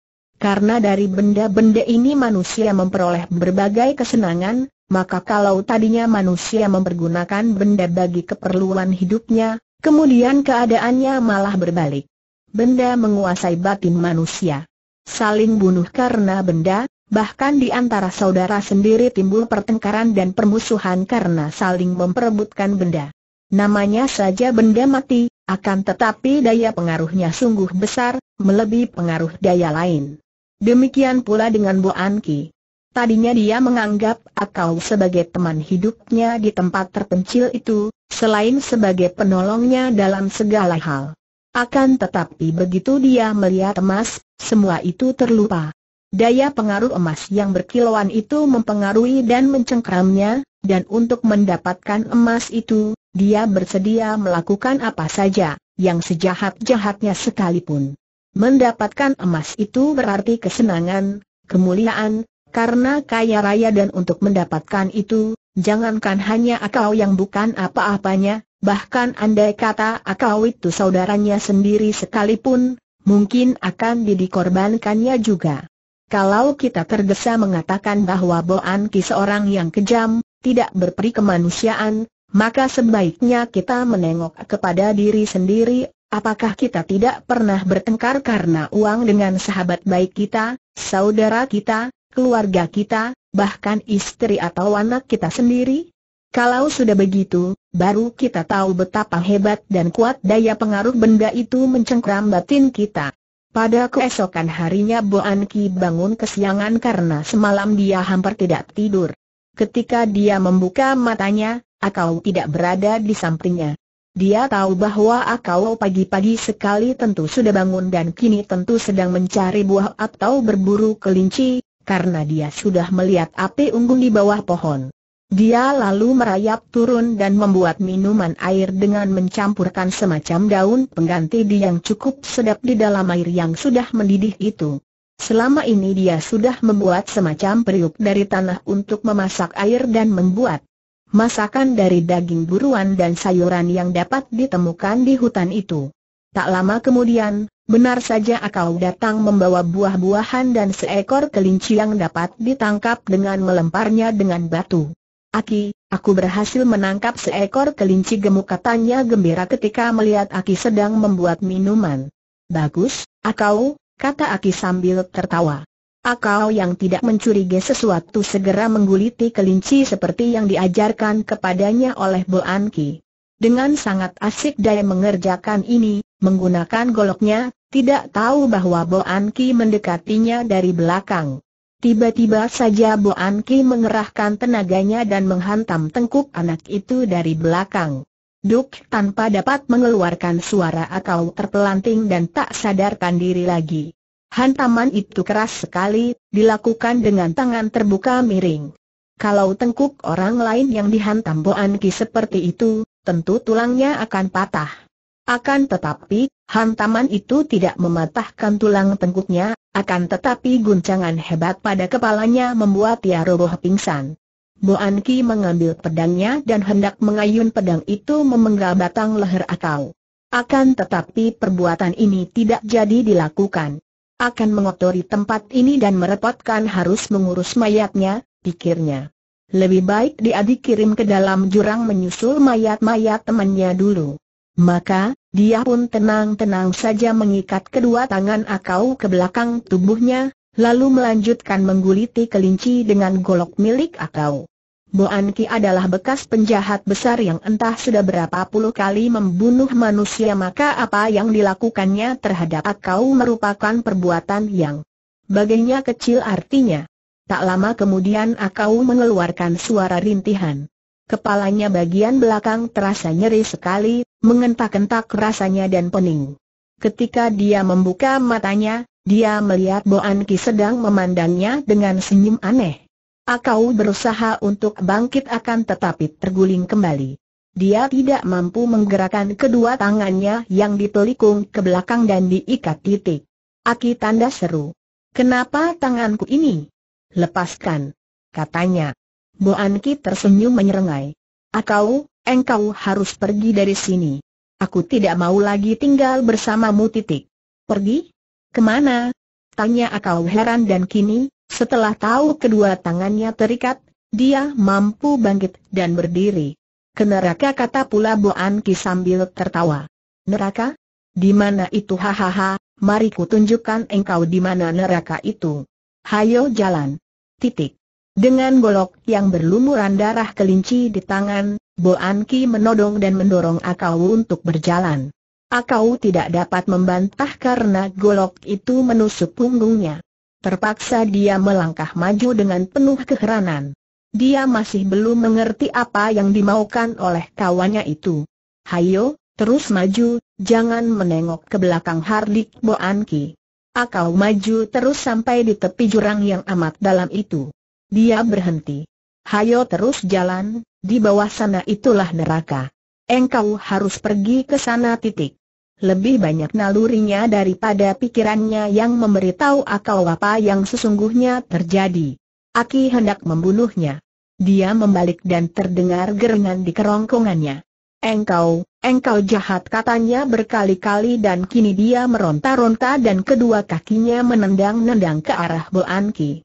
Karena dari benda-benda ini manusia memperoleh berbagai kesenangan, maka kalau tadinya manusia mempergunakan benda bagi keperluan hidupnya, kemudian keadaannya malah berbalik. Benda menguasai batin manusia. Saling bunuh karena benda, bahkan di antara saudara sendiri timbul pertengkaran dan permusuhan karena saling memperebutkan benda. Namanya saja benda mati, akan tetapi daya pengaruhnya sungguh besar, melebihi pengaruh daya lain. Demikian pula dengan Bu Anki. Tadinya dia menganggap Akau sebagai teman hidupnya di tempat terpencil itu, selain sebagai penolongnya dalam segala hal. Akan tetapi begitu dia melihat emas, semua itu terlupa. Daya pengaruh emas yang berkilauan itu mempengaruhi dan mencengkramnya, dan untuk mendapatkan emas itu, dia bersedia melakukan apa saja, yang sejahat-jahatnya sekalipun. Mendapatkan emas itu berarti kesenangan, kemuliaan, karena kaya raya dan untuk mendapatkan itu, jangankan hanya akau yang bukan apa-apanya, bahkan andai kata akau itu saudaranya sendiri sekalipun, mungkin akan didikorbankannya juga. Kalau kita tergesa mengatakan bahwa Boan Ki seorang yang kejam, tidak berperi kemanusiaan, maka sebaiknya kita menengok kepada diri sendiri, apakah kita tidak pernah bertengkar karena uang dengan sahabat baik kita, saudara kita, keluarga kita, bahkan istri atau anak kita sendiri? Kalau sudah begitu, baru kita tahu betapa hebat dan kuat daya pengaruh benda itu mencengkram batin kita. Pada keesokan harinya Boan Ki bangun kesiangan karena semalam dia hampir tidak tidur. Ketika dia membuka matanya, Akau tidak berada di sampingnya. Dia tahu bahwa Akau pagi-pagi sekali tentu sudah bangun dan kini tentu sedang mencari buah atau berburu kelinci, karena dia sudah melihat api unggun di bawah pohon. Dia lalu merayap turun dan membuat minuman air dengan mencampurkan semacam daun pengganti di yang cukup sedap di dalam air yang sudah mendidih itu. Selama ini dia sudah membuat semacam periuk dari tanah untuk memasak air dan membuat masakan dari daging buruan dan sayuran yang dapat ditemukan di hutan itu. Tak lama kemudian, benar saja akau datang membawa buah-buahan dan seekor kelinci yang dapat ditangkap dengan melemparnya dengan batu. Aki, aku berhasil menangkap seekor kelinci gemuk katanya gembira ketika melihat Aki sedang membuat minuman. Bagus, akau, kata Aki sambil tertawa. Akau yang tidak mencurigai sesuatu segera mengguliti kelinci seperti yang diajarkan kepadanya oleh Bo Anki. Dengan sangat asik daya mengerjakan ini, menggunakan goloknya, tidak tahu bahwa Bo Anki mendekatinya dari belakang. Tiba-tiba saja Bo Anki mengerahkan tenaganya dan menghantam tengkuk anak itu dari belakang. Duk tanpa dapat mengeluarkan suara atau terpelanting dan tak sadarkan diri lagi. Hantaman itu keras sekali, dilakukan dengan tangan terbuka miring. Kalau tengkuk orang lain yang dihantam Boan Ki seperti itu, tentu tulangnya akan patah. Akan tetapi, hantaman itu tidak mematahkan tulang tengkuknya, akan tetapi guncangan hebat pada kepalanya membuat ia roboh pingsan. Boan Ki mengambil pedangnya dan hendak mengayun pedang itu memenggal batang leher atau. Akan tetapi perbuatan ini tidak jadi dilakukan. Akan mengotori tempat ini dan merepotkan harus mengurus mayatnya, pikirnya. Lebih baik dia dikirim ke dalam jurang menyusul mayat-mayat temannya dulu. Maka, dia pun tenang-tenang saja mengikat kedua tangan akau ke belakang tubuhnya, lalu melanjutkan mengguliti kelinci dengan golok milik akau. Boan adalah bekas penjahat besar yang entah sudah berapa puluh kali membunuh manusia maka apa yang dilakukannya terhadap akau merupakan perbuatan yang bagainya kecil artinya. Tak lama kemudian akau mengeluarkan suara rintihan. Kepalanya bagian belakang terasa nyeri sekali, mengentak-entak rasanya dan pening. Ketika dia membuka matanya, dia melihat Boan Ki sedang memandangnya dengan senyum aneh. Akau berusaha untuk bangkit akan tetapi terguling kembali. Dia tidak mampu menggerakkan kedua tangannya yang ditelikung ke belakang dan diikat titik. Aki tanda seru. Kenapa tanganku ini? Lepaskan. Katanya. Boan Ki tersenyum menyerengai. Akau, engkau harus pergi dari sini. Aku tidak mau lagi tinggal bersamamu titik. Pergi? Kemana? Tanya Akau heran dan kini, setelah tahu kedua tangannya terikat, dia mampu bangkit dan berdiri. Ke neraka kata pula Boan Ki sambil tertawa. Neraka? Di mana itu hahaha, mari ku tunjukkan engkau di mana neraka itu. Hayo jalan. Titik. Dengan golok yang berlumuran darah kelinci di tangan, Bo Anki menodong dan mendorong Akau untuk berjalan. Akau tidak dapat membantah karena golok itu menusuk punggungnya. Terpaksa dia melangkah maju dengan penuh keheranan. Dia masih belum mengerti apa yang dimaukan oleh kawannya itu. Hayo, terus maju, jangan menengok ke belakang Harlik Bo Anki. Akau maju terus sampai di tepi jurang yang amat dalam itu. Dia berhenti. Hayo terus jalan, di bawah sana itulah neraka. Engkau harus pergi ke sana titik. Lebih banyak nalurinya daripada pikirannya yang memberitahu akal apa yang sesungguhnya terjadi. Aki hendak membunuhnya. Dia membalik dan terdengar gerengan di kerongkongannya. Engkau, engkau jahat katanya berkali-kali dan kini dia meronta-ronta dan kedua kakinya menendang-nendang ke arah Anki.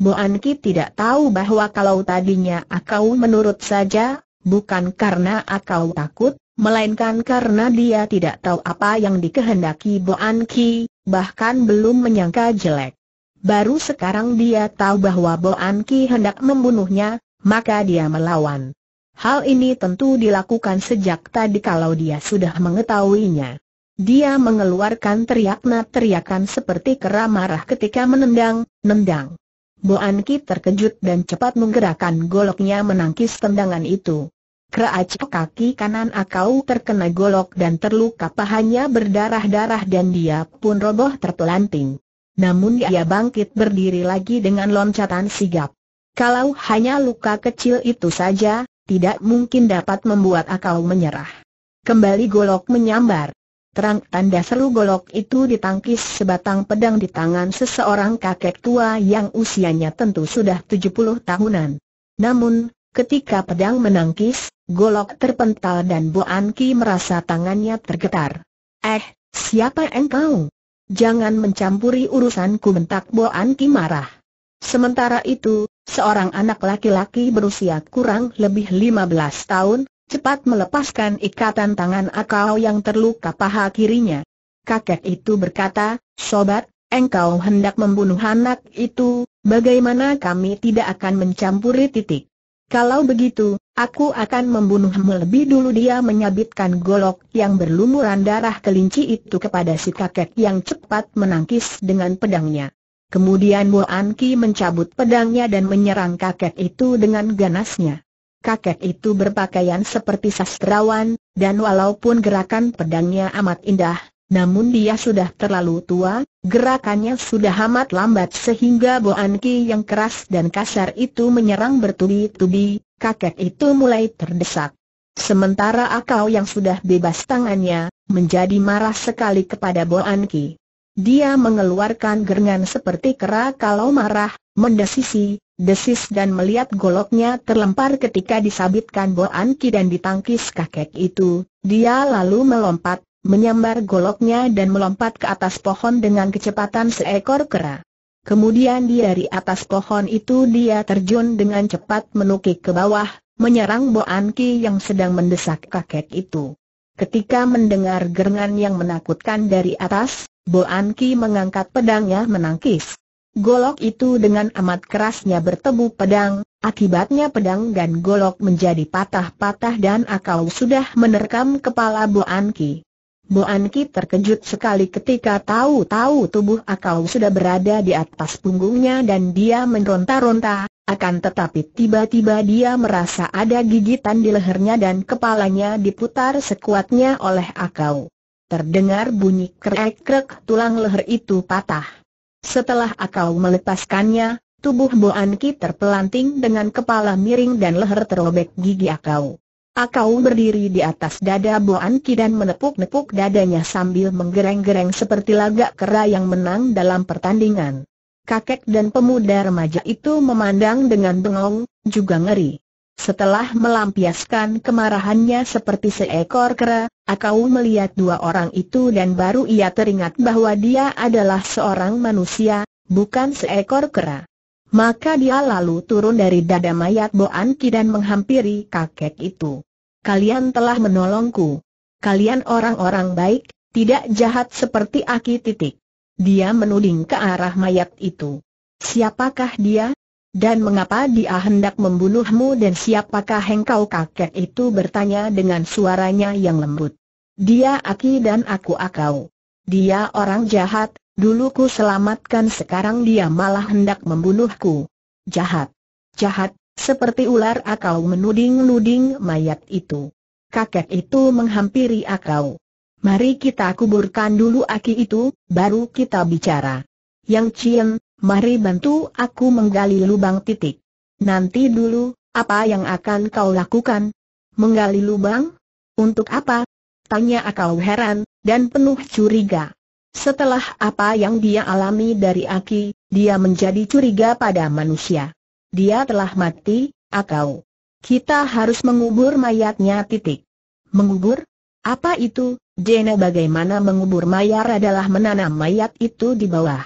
Anki tidak tahu bahwa kalau tadinya akau menurut saja, bukan karena akau takut, melainkan karena dia tidak tahu apa yang dikehendaki Anki, bahkan belum menyangka jelek. Baru sekarang dia tahu bahwa Anki hendak membunuhnya, maka dia melawan. Hal ini tentu dilakukan sejak tadi kalau dia sudah mengetahuinya. Dia mengeluarkan teriak-teriakan seperti kera marah ketika menendang, nendang. Moan Ki terkejut dan cepat menggerakkan goloknya menangkis tendangan itu. Kerac kaki kanan Akau terkena golok dan terluka pahanya berdarah-darah dan dia pun roboh terpelanting. Namun dia bangkit berdiri lagi dengan loncatan sigap. Kalau hanya luka kecil itu saja, tidak mungkin dapat membuat Akau menyerah. Kembali golok menyambar. Terang tanda seru golok itu ditangkis sebatang pedang di tangan seseorang kakek tua yang usianya tentu sudah 70 tahunan. Namun, ketika pedang menangkis, golok terpental dan Bu Anki merasa tangannya tergetar. Eh, siapa engkau? Jangan mencampuri urusanku bentak Bu Anki marah. Sementara itu, seorang anak laki-laki berusia kurang lebih 15 tahun, cepat melepaskan ikatan tangan Akau yang terluka paha kirinya. Kakek itu berkata, Sobat, engkau hendak membunuh anak itu, bagaimana kami tidak akan mencampuri titik. Kalau begitu, aku akan membunuhmu lebih dulu dia menyabitkan golok yang berlumuran darah kelinci itu kepada si kakek yang cepat menangkis dengan pedangnya. Kemudian Bo Anki mencabut pedangnya dan menyerang kakek itu dengan ganasnya. Kakek itu berpakaian seperti sastrawan, dan walaupun gerakan pedangnya amat indah, namun dia sudah terlalu tua, gerakannya sudah amat lambat sehingga Boan Ki yang keras dan kasar itu menyerang bertubi-tubi, kakek itu mulai terdesak. Sementara Akau yang sudah bebas tangannya, menjadi marah sekali kepada Boan Ki. Dia mengeluarkan gerengan seperti kera kalau marah, mendesisi, desis dan melihat goloknya terlempar ketika disabitkan Boan Ki dan ditangkis kakek itu, dia lalu melompat, menyambar goloknya dan melompat ke atas pohon dengan kecepatan seekor kera. Kemudian dari atas pohon itu dia terjun dengan cepat menukik ke bawah, menyerang Boan Ki yang sedang mendesak kakek itu. Ketika mendengar gerangan yang menakutkan dari atas, Boan Ki mengangkat pedangnya menangkis. Golok itu dengan amat kerasnya bertebu pedang, akibatnya pedang dan golok menjadi patah-patah dan akau sudah menerkam kepala Boan Ki. Boan Ki terkejut sekali ketika tahu-tahu tubuh akau sudah berada di atas punggungnya dan dia meronta-ronta, akan tetapi tiba-tiba dia merasa ada gigitan di lehernya dan kepalanya diputar sekuatnya oleh akau. Terdengar bunyi krek-krek tulang leher itu patah. Setelah akau melepaskannya, tubuh Boan Ki terpelanting dengan kepala miring dan leher terobek gigi akau. Akau berdiri di atas dada Boan Ki dan menepuk-nepuk dadanya sambil menggereng-gereng seperti lagak kera yang menang dalam pertandingan. Kakek dan pemuda remaja itu memandang dengan bengong, juga ngeri. Setelah melampiaskan kemarahannya seperti seekor kera, Akau melihat dua orang itu dan baru ia teringat bahwa dia adalah seorang manusia, bukan seekor kera. Maka dia lalu turun dari dada mayat Boanki dan menghampiri kakek itu. Kalian telah menolongku. Kalian orang-orang baik, tidak jahat seperti Aki titik. Dia menuding ke arah mayat itu. Siapakah dia? Dan mengapa dia hendak membunuhmu dan siapakah engkau kakek itu bertanya dengan suaranya yang lembut. Dia Aki dan aku Akau. Dia orang jahat, dulu ku selamatkan sekarang dia malah hendak membunuhku. Jahat. Jahat, seperti ular Akau menuding-nuding mayat itu. Kakek itu menghampiri Akau. Mari kita kuburkan dulu Aki itu, baru kita bicara. Yang Cien, Mari bantu aku menggali lubang titik. Nanti dulu, apa yang akan kau lakukan? Menggali lubang? Untuk apa? Tanya Akau heran, dan penuh curiga. Setelah apa yang dia alami dari Aki, dia menjadi curiga pada manusia. Dia telah mati, akau. Kita harus mengubur mayatnya titik. Mengubur? Apa itu, Jena bagaimana mengubur mayat adalah menanam mayat itu di bawah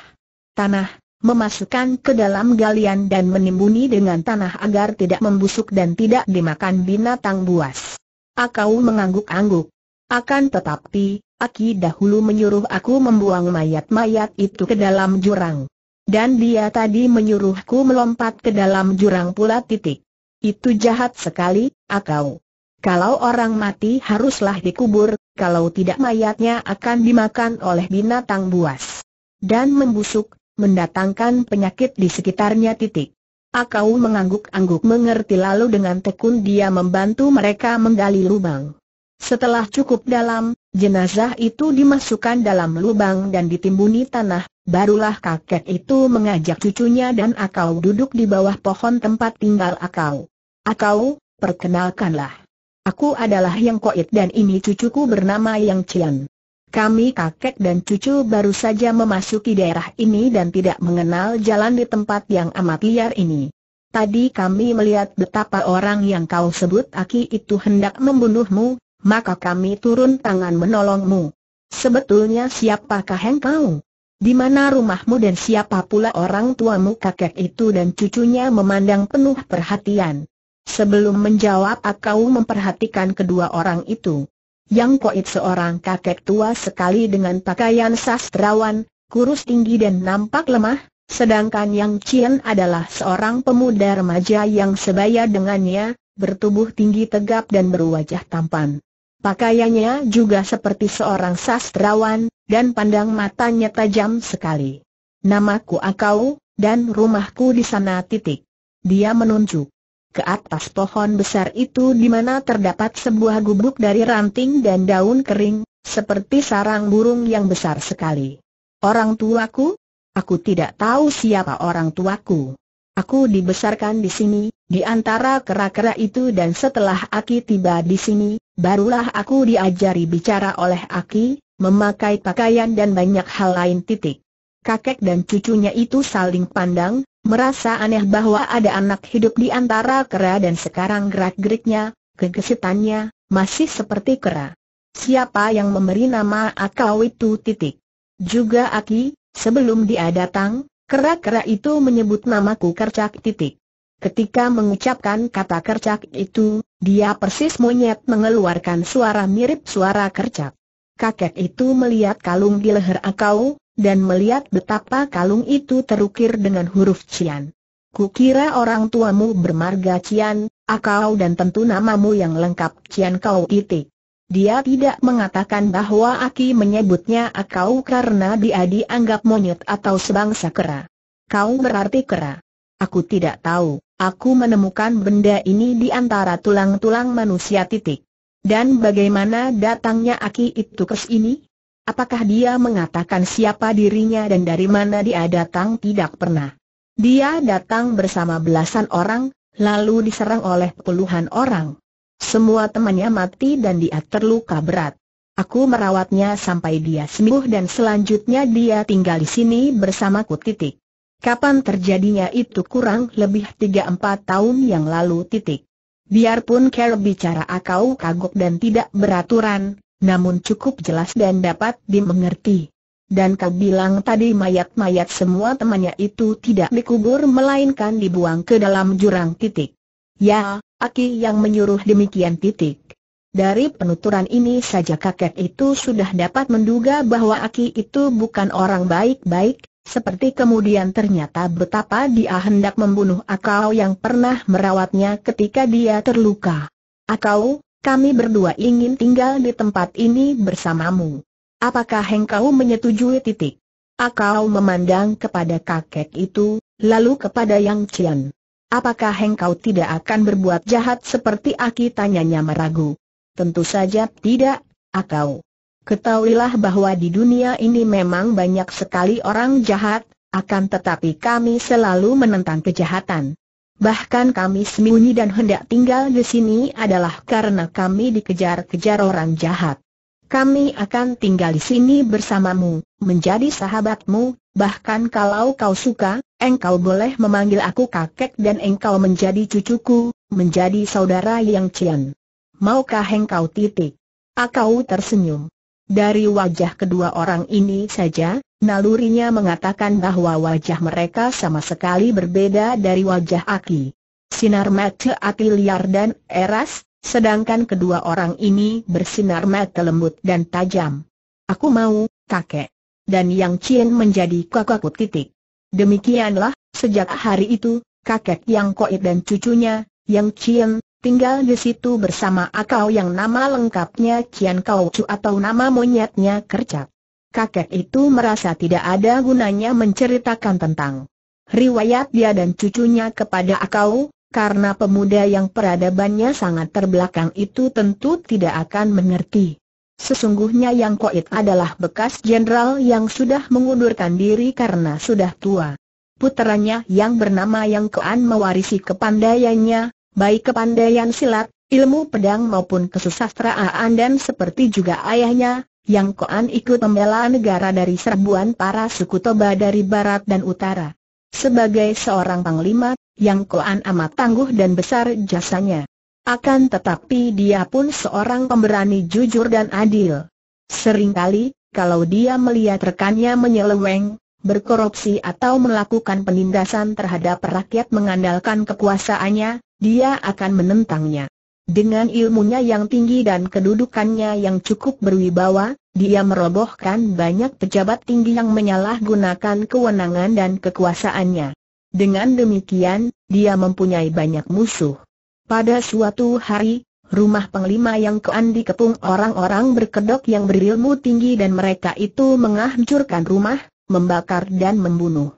tanah, memasukkan ke dalam galian dan menimbuni dengan tanah agar tidak membusuk dan tidak dimakan binatang buas. Akau mengangguk-angguk. Akan tetapi, Aki dahulu menyuruh aku membuang mayat-mayat itu ke dalam jurang. Dan dia tadi menyuruhku melompat ke dalam jurang pula titik. Itu jahat sekali, akau. Kalau orang mati haruslah dikubur, kalau tidak mayatnya akan dimakan oleh binatang buas. Dan membusuk, mendatangkan penyakit di sekitarnya titik. Akau mengangguk-angguk mengerti lalu dengan tekun dia membantu mereka menggali lubang. Setelah cukup dalam, jenazah itu dimasukkan dalam lubang dan ditimbuni tanah, barulah kakek itu mengajak cucunya dan Akau duduk di bawah pohon tempat tinggal Akau. Akau, perkenalkanlah. Aku adalah Yang Koit dan ini cucuku bernama Yang Cian. Kami kakek dan cucu baru saja memasuki daerah ini dan tidak mengenal jalan di tempat yang amat liar ini. Tadi kami melihat betapa orang yang kau sebut Aki itu hendak membunuhmu, maka kami turun tangan menolongmu. Sebetulnya siapakah engkau? Di mana rumahmu dan siapa pula orang tuamu kakek itu dan cucunya memandang penuh perhatian. Sebelum menjawab, aku memperhatikan kedua orang itu. Yang Koit seorang kakek tua sekali dengan pakaian sastrawan, kurus tinggi dan nampak lemah, sedangkan Yang Chien adalah seorang pemuda remaja yang sebaya dengannya, bertubuh tinggi tegap dan berwajah tampan. Pakaiannya juga seperti seorang sastrawan, dan pandang matanya tajam sekali. Namaku Akau, dan rumahku di sana titik. Dia menunjuk ke atas pohon besar itu di mana terdapat sebuah gubuk dari ranting dan daun kering, seperti sarang burung yang besar sekali. Orang tuaku? Aku tidak tahu siapa orang tuaku. Aku dibesarkan di sini, di antara kera-kera itu dan setelah Aki tiba di sini, barulah aku diajari bicara oleh Aki, memakai pakaian dan banyak hal lain titik. Kakek dan cucunya itu saling pandang, Merasa aneh bahwa ada anak hidup di antara kera dan sekarang gerak-geriknya, kegesitannya, masih seperti kera. Siapa yang memberi nama akau itu titik? Juga Aki, sebelum dia datang, kera-kera itu menyebut namaku kercak titik. Ketika mengucapkan kata kercak itu, dia persis monyet mengeluarkan suara mirip suara kercak. Kakek itu melihat kalung di leher akau, dan melihat betapa kalung itu terukir dengan huruf Cian. Kukira orang tuamu bermarga Cian, akau dan tentu namamu yang lengkap Cian Kau Itik. Dia tidak mengatakan bahwa Aki menyebutnya akau karena dia dianggap monyet atau sebangsa kera. Kau berarti kera. Aku tidak tahu, aku menemukan benda ini di antara tulang-tulang manusia titik. Dan bagaimana datangnya Aki itu ke sini? Apakah dia mengatakan siapa dirinya dan dari mana dia datang tidak pernah. Dia datang bersama belasan orang, lalu diserang oleh puluhan orang. Semua temannya mati dan dia terluka berat. Aku merawatnya sampai dia sembuh dan selanjutnya dia tinggal di sini bersamaku titik. Kapan terjadinya itu kurang lebih 3-4 tahun yang lalu titik. Biarpun Carol bicara akau kagok dan tidak beraturan, namun cukup jelas dan dapat dimengerti. Dan kau bilang tadi mayat-mayat semua temannya itu tidak dikubur melainkan dibuang ke dalam jurang titik. Ya, Aki yang menyuruh demikian titik. Dari penuturan ini saja kakek itu sudah dapat menduga bahwa Aki itu bukan orang baik-baik, seperti kemudian ternyata betapa dia hendak membunuh Akau yang pernah merawatnya ketika dia terluka. Akau, kami berdua ingin tinggal di tempat ini bersamamu. Apakah engkau menyetujui titik? Akau memandang kepada kakek itu, lalu kepada Yang Cian. Apakah engkau tidak akan berbuat jahat seperti Aki tanyanya meragu? Tentu saja tidak, Akau. Ketahuilah bahwa di dunia ini memang banyak sekali orang jahat, akan tetapi kami selalu menentang kejahatan. Bahkan kami sembunyi dan hendak tinggal di sini adalah karena kami dikejar-kejar orang jahat. Kami akan tinggal di sini bersamamu, menjadi sahabatmu, bahkan kalau kau suka, engkau boleh memanggil aku kakek dan engkau menjadi cucuku, menjadi saudara yang cian. Maukah engkau titik? Akau tersenyum. Dari wajah kedua orang ini saja, nalurinya mengatakan bahwa wajah mereka sama sekali berbeda dari wajah Aki. Sinar mata Aki liar dan eras, sedangkan kedua orang ini bersinar mata lembut dan tajam. Aku mau, kakek. Dan Yang Cien menjadi kakakku titik. Demikianlah, sejak hari itu, kakek Yang Koit dan cucunya, Yang Cien tinggal di situ bersama akau yang nama lengkapnya Cian Kau Chu atau nama monyetnya Kercak. Kakek itu merasa tidak ada gunanya menceritakan tentang riwayat dia dan cucunya kepada akau, karena pemuda yang peradabannya sangat terbelakang itu tentu tidak akan mengerti. Sesungguhnya yang koit adalah bekas jenderal yang sudah mengundurkan diri karena sudah tua. Putranya yang bernama Yang Kean mewarisi kepandaiannya, baik kepandaian silat, ilmu pedang maupun kesusastraan dan seperti juga ayahnya, yang Koan ikut membela negara dari serbuan para suku Toba dari barat dan utara. Sebagai seorang panglima, yang Koan amat tangguh dan besar jasanya. Akan tetapi dia pun seorang pemberani jujur dan adil. Seringkali, kalau dia melihat rekannya menyeleweng, berkorupsi atau melakukan penindasan terhadap rakyat mengandalkan kekuasaannya, dia akan menentangnya. Dengan ilmunya yang tinggi dan kedudukannya yang cukup berwibawa, dia merobohkan banyak pejabat tinggi yang menyalahgunakan kewenangan dan kekuasaannya. Dengan demikian, dia mempunyai banyak musuh. Pada suatu hari, rumah panglima yang kean dikepung orang-orang berkedok yang berilmu tinggi dan mereka itu menghancurkan rumah, membakar dan membunuh.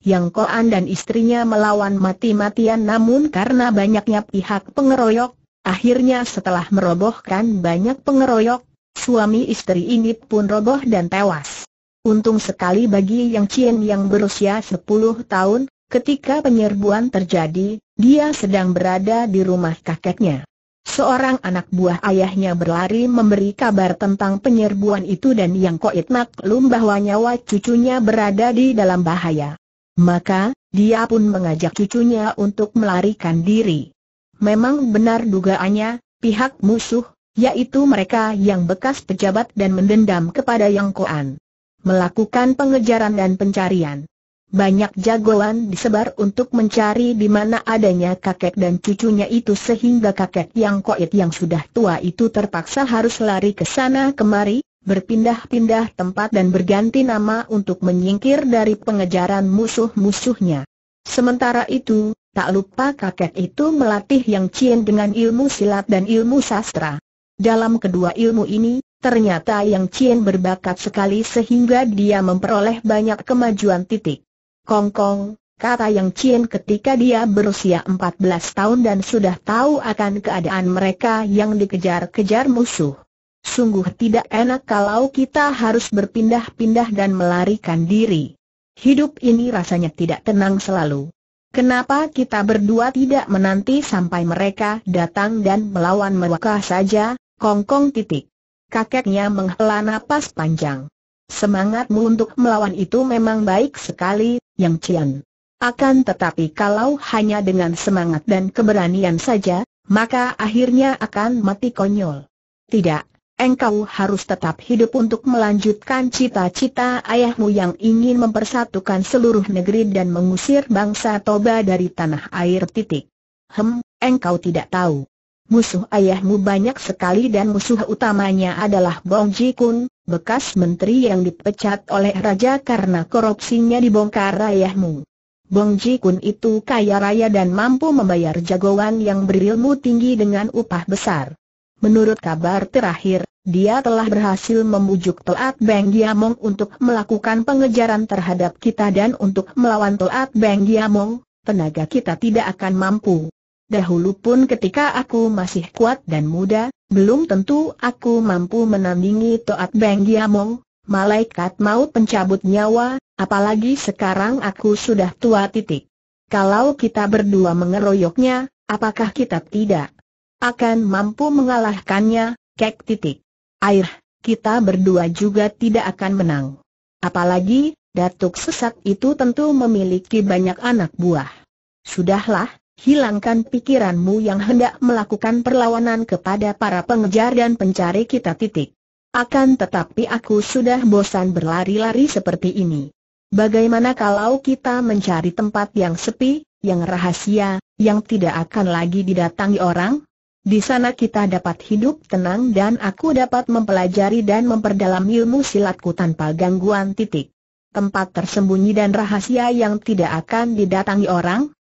Yang Koan dan istrinya melawan mati-matian namun karena banyaknya pihak pengeroyok, akhirnya setelah merobohkan banyak pengeroyok, suami istri ini pun roboh dan tewas. Untung sekali bagi Yang Cien yang berusia 10 tahun, ketika penyerbuan terjadi, dia sedang berada di rumah kakeknya. Seorang anak buah ayahnya berlari memberi kabar tentang penyerbuan itu dan yang koit maklum bahwa nyawa cucunya berada di dalam bahaya. Maka, dia pun mengajak cucunya untuk melarikan diri. Memang benar dugaannya, pihak musuh, yaitu mereka yang bekas pejabat dan mendendam kepada Yang Koan. Melakukan pengejaran dan pencarian banyak jagoan disebar untuk mencari di mana adanya kakek dan cucunya itu sehingga kakek yang koit yang sudah tua itu terpaksa harus lari ke sana kemari, berpindah-pindah tempat dan berganti nama untuk menyingkir dari pengejaran musuh-musuhnya. Sementara itu, tak lupa kakek itu melatih Yang Cien dengan ilmu silat dan ilmu sastra. Dalam kedua ilmu ini, ternyata Yang Cien berbakat sekali sehingga dia memperoleh banyak kemajuan titik. Kongkong, kata Yang cien ketika dia berusia 14 tahun dan sudah tahu akan keadaan mereka yang dikejar-kejar musuh. Sungguh tidak enak kalau kita harus berpindah-pindah dan melarikan diri. Hidup ini rasanya tidak tenang selalu. Kenapa kita berdua tidak menanti sampai mereka datang dan melawan mereka saja, kongkong titik. Kakeknya menghela napas panjang. Semangatmu untuk melawan itu memang baik sekali, Yang Cian. Akan tetapi kalau hanya dengan semangat dan keberanian saja, maka akhirnya akan mati konyol. Tidak, engkau harus tetap hidup untuk melanjutkan cita-cita ayahmu yang ingin mempersatukan seluruh negeri dan mengusir bangsa Toba dari tanah air titik. Hem, engkau tidak tahu. Musuh ayahmu banyak sekali dan musuh utamanya adalah Bong Ji Kun, bekas menteri yang dipecat oleh raja karena korupsinya dibongkar ayahmu. Bong Ji Kun itu kaya raya dan mampu membayar jagoan yang berilmu tinggi dengan upah besar. Menurut kabar terakhir, dia telah berhasil membujuk Toat Beng Giamong untuk melakukan pengejaran terhadap kita dan untuk melawan Toat Beng Giamong, tenaga kita tidak akan mampu. Dahulu pun ketika aku masih kuat dan muda, belum tentu aku mampu menandingi Toat Beng Giamong, malaikat maut pencabut nyawa, apalagi sekarang aku sudah tua titik. Kalau kita berdua mengeroyoknya, apakah kita tidak akan mampu mengalahkannya, kek titik. Air, kita berdua juga tidak akan menang. Apalagi, datuk sesat itu tentu memiliki banyak anak buah. Sudahlah, hilangkan pikiranmu yang hendak melakukan perlawanan kepada para pengejar dan pencari kita titik. Akan tetapi aku sudah bosan berlari-lari seperti ini. Bagaimana kalau kita mencari tempat yang sepi, yang rahasia, yang tidak akan lagi didatangi orang? Di sana kita dapat hidup tenang dan aku dapat mempelajari dan memperdalam ilmu silatku tanpa gangguan titik. Tempat tersembunyi dan rahasia yang tidak akan didatangi orang?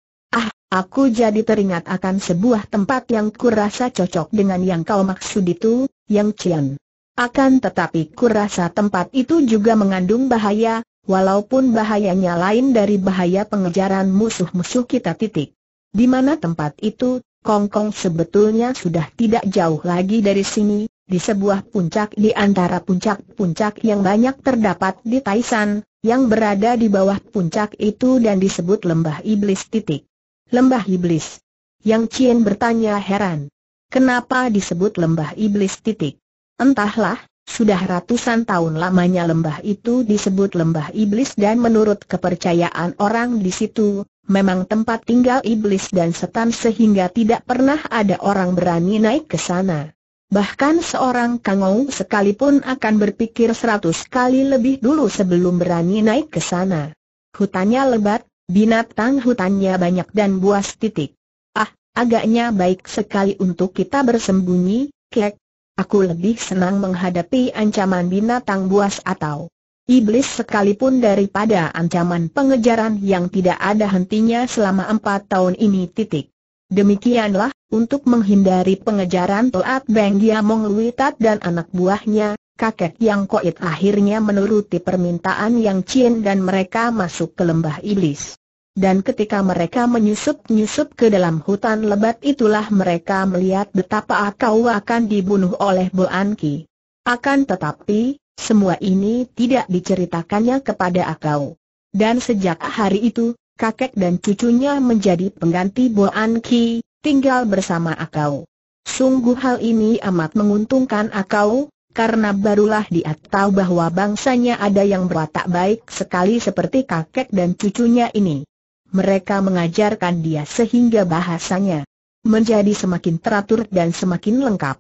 Aku jadi teringat akan sebuah tempat yang kurasa cocok dengan yang kau maksud itu, yang Cian. Akan tetapi kurasa tempat itu juga mengandung bahaya, walaupun bahayanya lain dari bahaya pengejaran musuh-musuh kita titik. Di mana tempat itu, Kongkong sebetulnya sudah tidak jauh lagi dari sini, di sebuah puncak di antara puncak-puncak yang banyak terdapat di Taisan, yang berada di bawah puncak itu dan disebut lembah iblis titik. Lembah Iblis. Yang Cien bertanya heran. Kenapa disebut Lembah Iblis titik? Entahlah, sudah ratusan tahun lamanya lembah itu disebut Lembah Iblis dan menurut kepercayaan orang di situ, memang tempat tinggal iblis dan setan sehingga tidak pernah ada orang berani naik ke sana. Bahkan seorang kangau sekalipun akan berpikir seratus kali lebih dulu sebelum berani naik ke sana. Hutannya lebat, Binatang hutannya banyak dan buas titik. Ah, agaknya baik sekali untuk kita bersembunyi, kek. Aku lebih senang menghadapi ancaman binatang buas atau iblis sekalipun daripada ancaman pengejaran yang tidak ada hentinya selama empat tahun ini titik. Demikianlah, untuk menghindari pengejaran Toat Beng Gia Mong Luitat dan anak buahnya, kakek yang koit akhirnya menuruti permintaan yang Cien dan mereka masuk ke lembah iblis dan ketika mereka menyusup-nyusup ke dalam hutan lebat itulah mereka melihat betapa Akau akan dibunuh oleh Boan Ki. Akan tetapi, semua ini tidak diceritakannya kepada Akau. Dan sejak hari itu, kakek dan cucunya menjadi pengganti Boan Ki, tinggal bersama Akau. Sungguh hal ini amat menguntungkan Akau, karena barulah dia tahu bahwa bangsanya ada yang berwatak baik sekali seperti kakek dan cucunya ini mereka mengajarkan dia sehingga bahasanya menjadi semakin teratur dan semakin lengkap.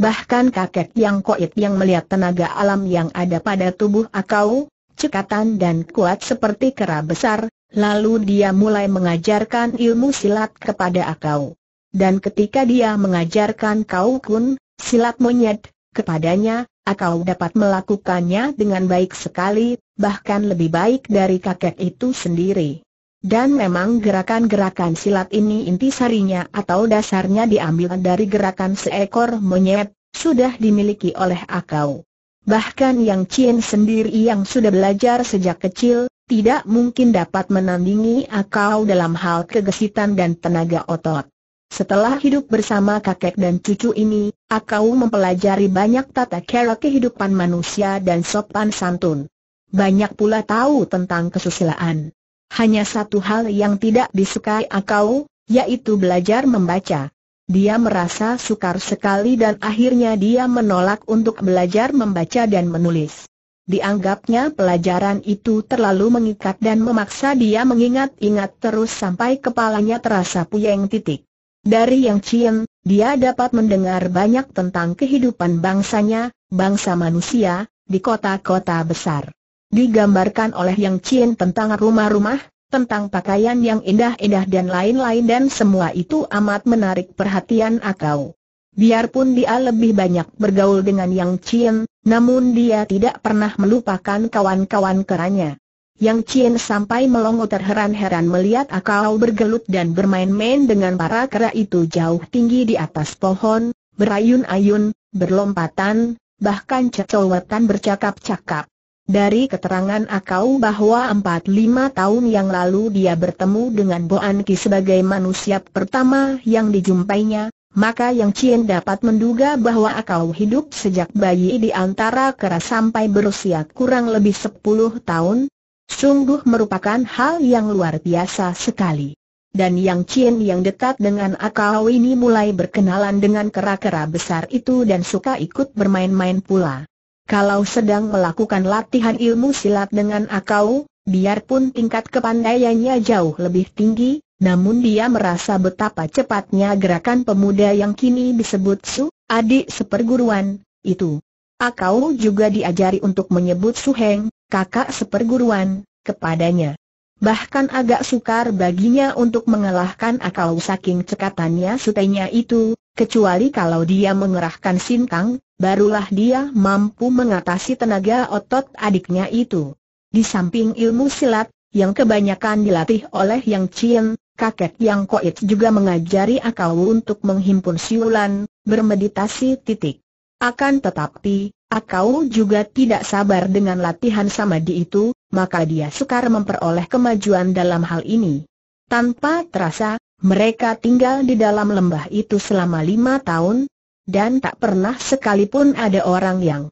Bahkan kakek yang koit yang melihat tenaga alam yang ada pada tubuh akau, cekatan dan kuat seperti kera besar, lalu dia mulai mengajarkan ilmu silat kepada akau. Dan ketika dia mengajarkan kau kun, silat monyet, kepadanya, akau dapat melakukannya dengan baik sekali, bahkan lebih baik dari kakek itu sendiri. Dan memang gerakan-gerakan silat ini inti sarinya atau dasarnya diambil dari gerakan seekor monyet, sudah dimiliki oleh akau. Bahkan Yang Cien sendiri yang sudah belajar sejak kecil, tidak mungkin dapat menandingi akau dalam hal kegesitan dan tenaga otot. Setelah hidup bersama kakek dan cucu ini, Akau mempelajari banyak tata cara kehidupan manusia dan sopan santun. Banyak pula tahu tentang kesusilaan. Hanya satu hal yang tidak disukai akau, yaitu belajar membaca. Dia merasa sukar sekali dan akhirnya dia menolak untuk belajar membaca dan menulis. Dianggapnya pelajaran itu terlalu mengikat dan memaksa dia mengingat-ingat terus sampai kepalanya terasa puyeng titik. Dari Yang Chien, dia dapat mendengar banyak tentang kehidupan bangsanya, bangsa manusia, di kota-kota besar digambarkan oleh Yang Chin tentang rumah-rumah, tentang pakaian yang indah-indah dan lain-lain dan semua itu amat menarik perhatian Akau. Biarpun dia lebih banyak bergaul dengan Yang Chin, namun dia tidak pernah melupakan kawan-kawan keranya. Yang Chin sampai melongo terheran-heran melihat Akau bergelut dan bermain-main dengan para kera itu jauh tinggi di atas pohon, berayun-ayun, berlompatan, bahkan cecowetan bercakap-cakap. Dari keterangan Akau bahwa 4-5 tahun yang lalu dia bertemu dengan Boan Ki sebagai manusia pertama yang dijumpainya, maka Yang Chien dapat menduga bahwa Akau hidup sejak bayi di antara kera sampai berusia kurang lebih 10 tahun. Sungguh merupakan hal yang luar biasa sekali. Dan Yang Chien yang dekat dengan Akau ini mulai berkenalan dengan kera-kera besar itu dan suka ikut bermain-main pula. Kalau sedang melakukan latihan ilmu silat dengan akau, biarpun tingkat kepandaiannya jauh lebih tinggi, namun dia merasa betapa cepatnya gerakan pemuda yang kini disebut Su, adik seperguruan, itu. Akau juga diajari untuk menyebut Su Heng, kakak seperguruan, kepadanya. Bahkan agak sukar baginya untuk mengalahkan Akau saking cekatannya sutenya itu, kecuali kalau dia mengerahkan sintang barulah dia mampu mengatasi tenaga otot adiknya itu. Di samping ilmu silat, yang kebanyakan dilatih oleh Yang Chien, kakek Yang Koit juga mengajari akal untuk menghimpun siulan, bermeditasi titik. Akan tetapi, Akau juga tidak sabar dengan latihan samadhi itu, maka dia sukar memperoleh kemajuan dalam hal ini. Tanpa terasa, mereka tinggal di dalam lembah itu selama lima tahun, dan tak pernah sekalipun ada orang yang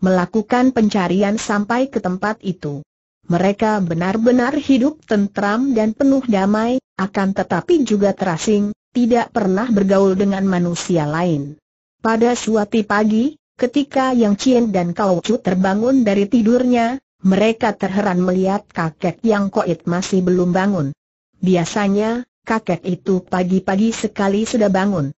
melakukan pencarian sampai ke tempat itu. Mereka benar-benar hidup tentram dan penuh damai, akan tetapi juga terasing, tidak pernah bergaul dengan manusia lain. Pada suatu pagi, ketika Yang Chien dan Kau Chu terbangun dari tidurnya, mereka terheran melihat kakek Yang Koit masih belum bangun. Biasanya, kakek itu pagi-pagi sekali sudah bangun.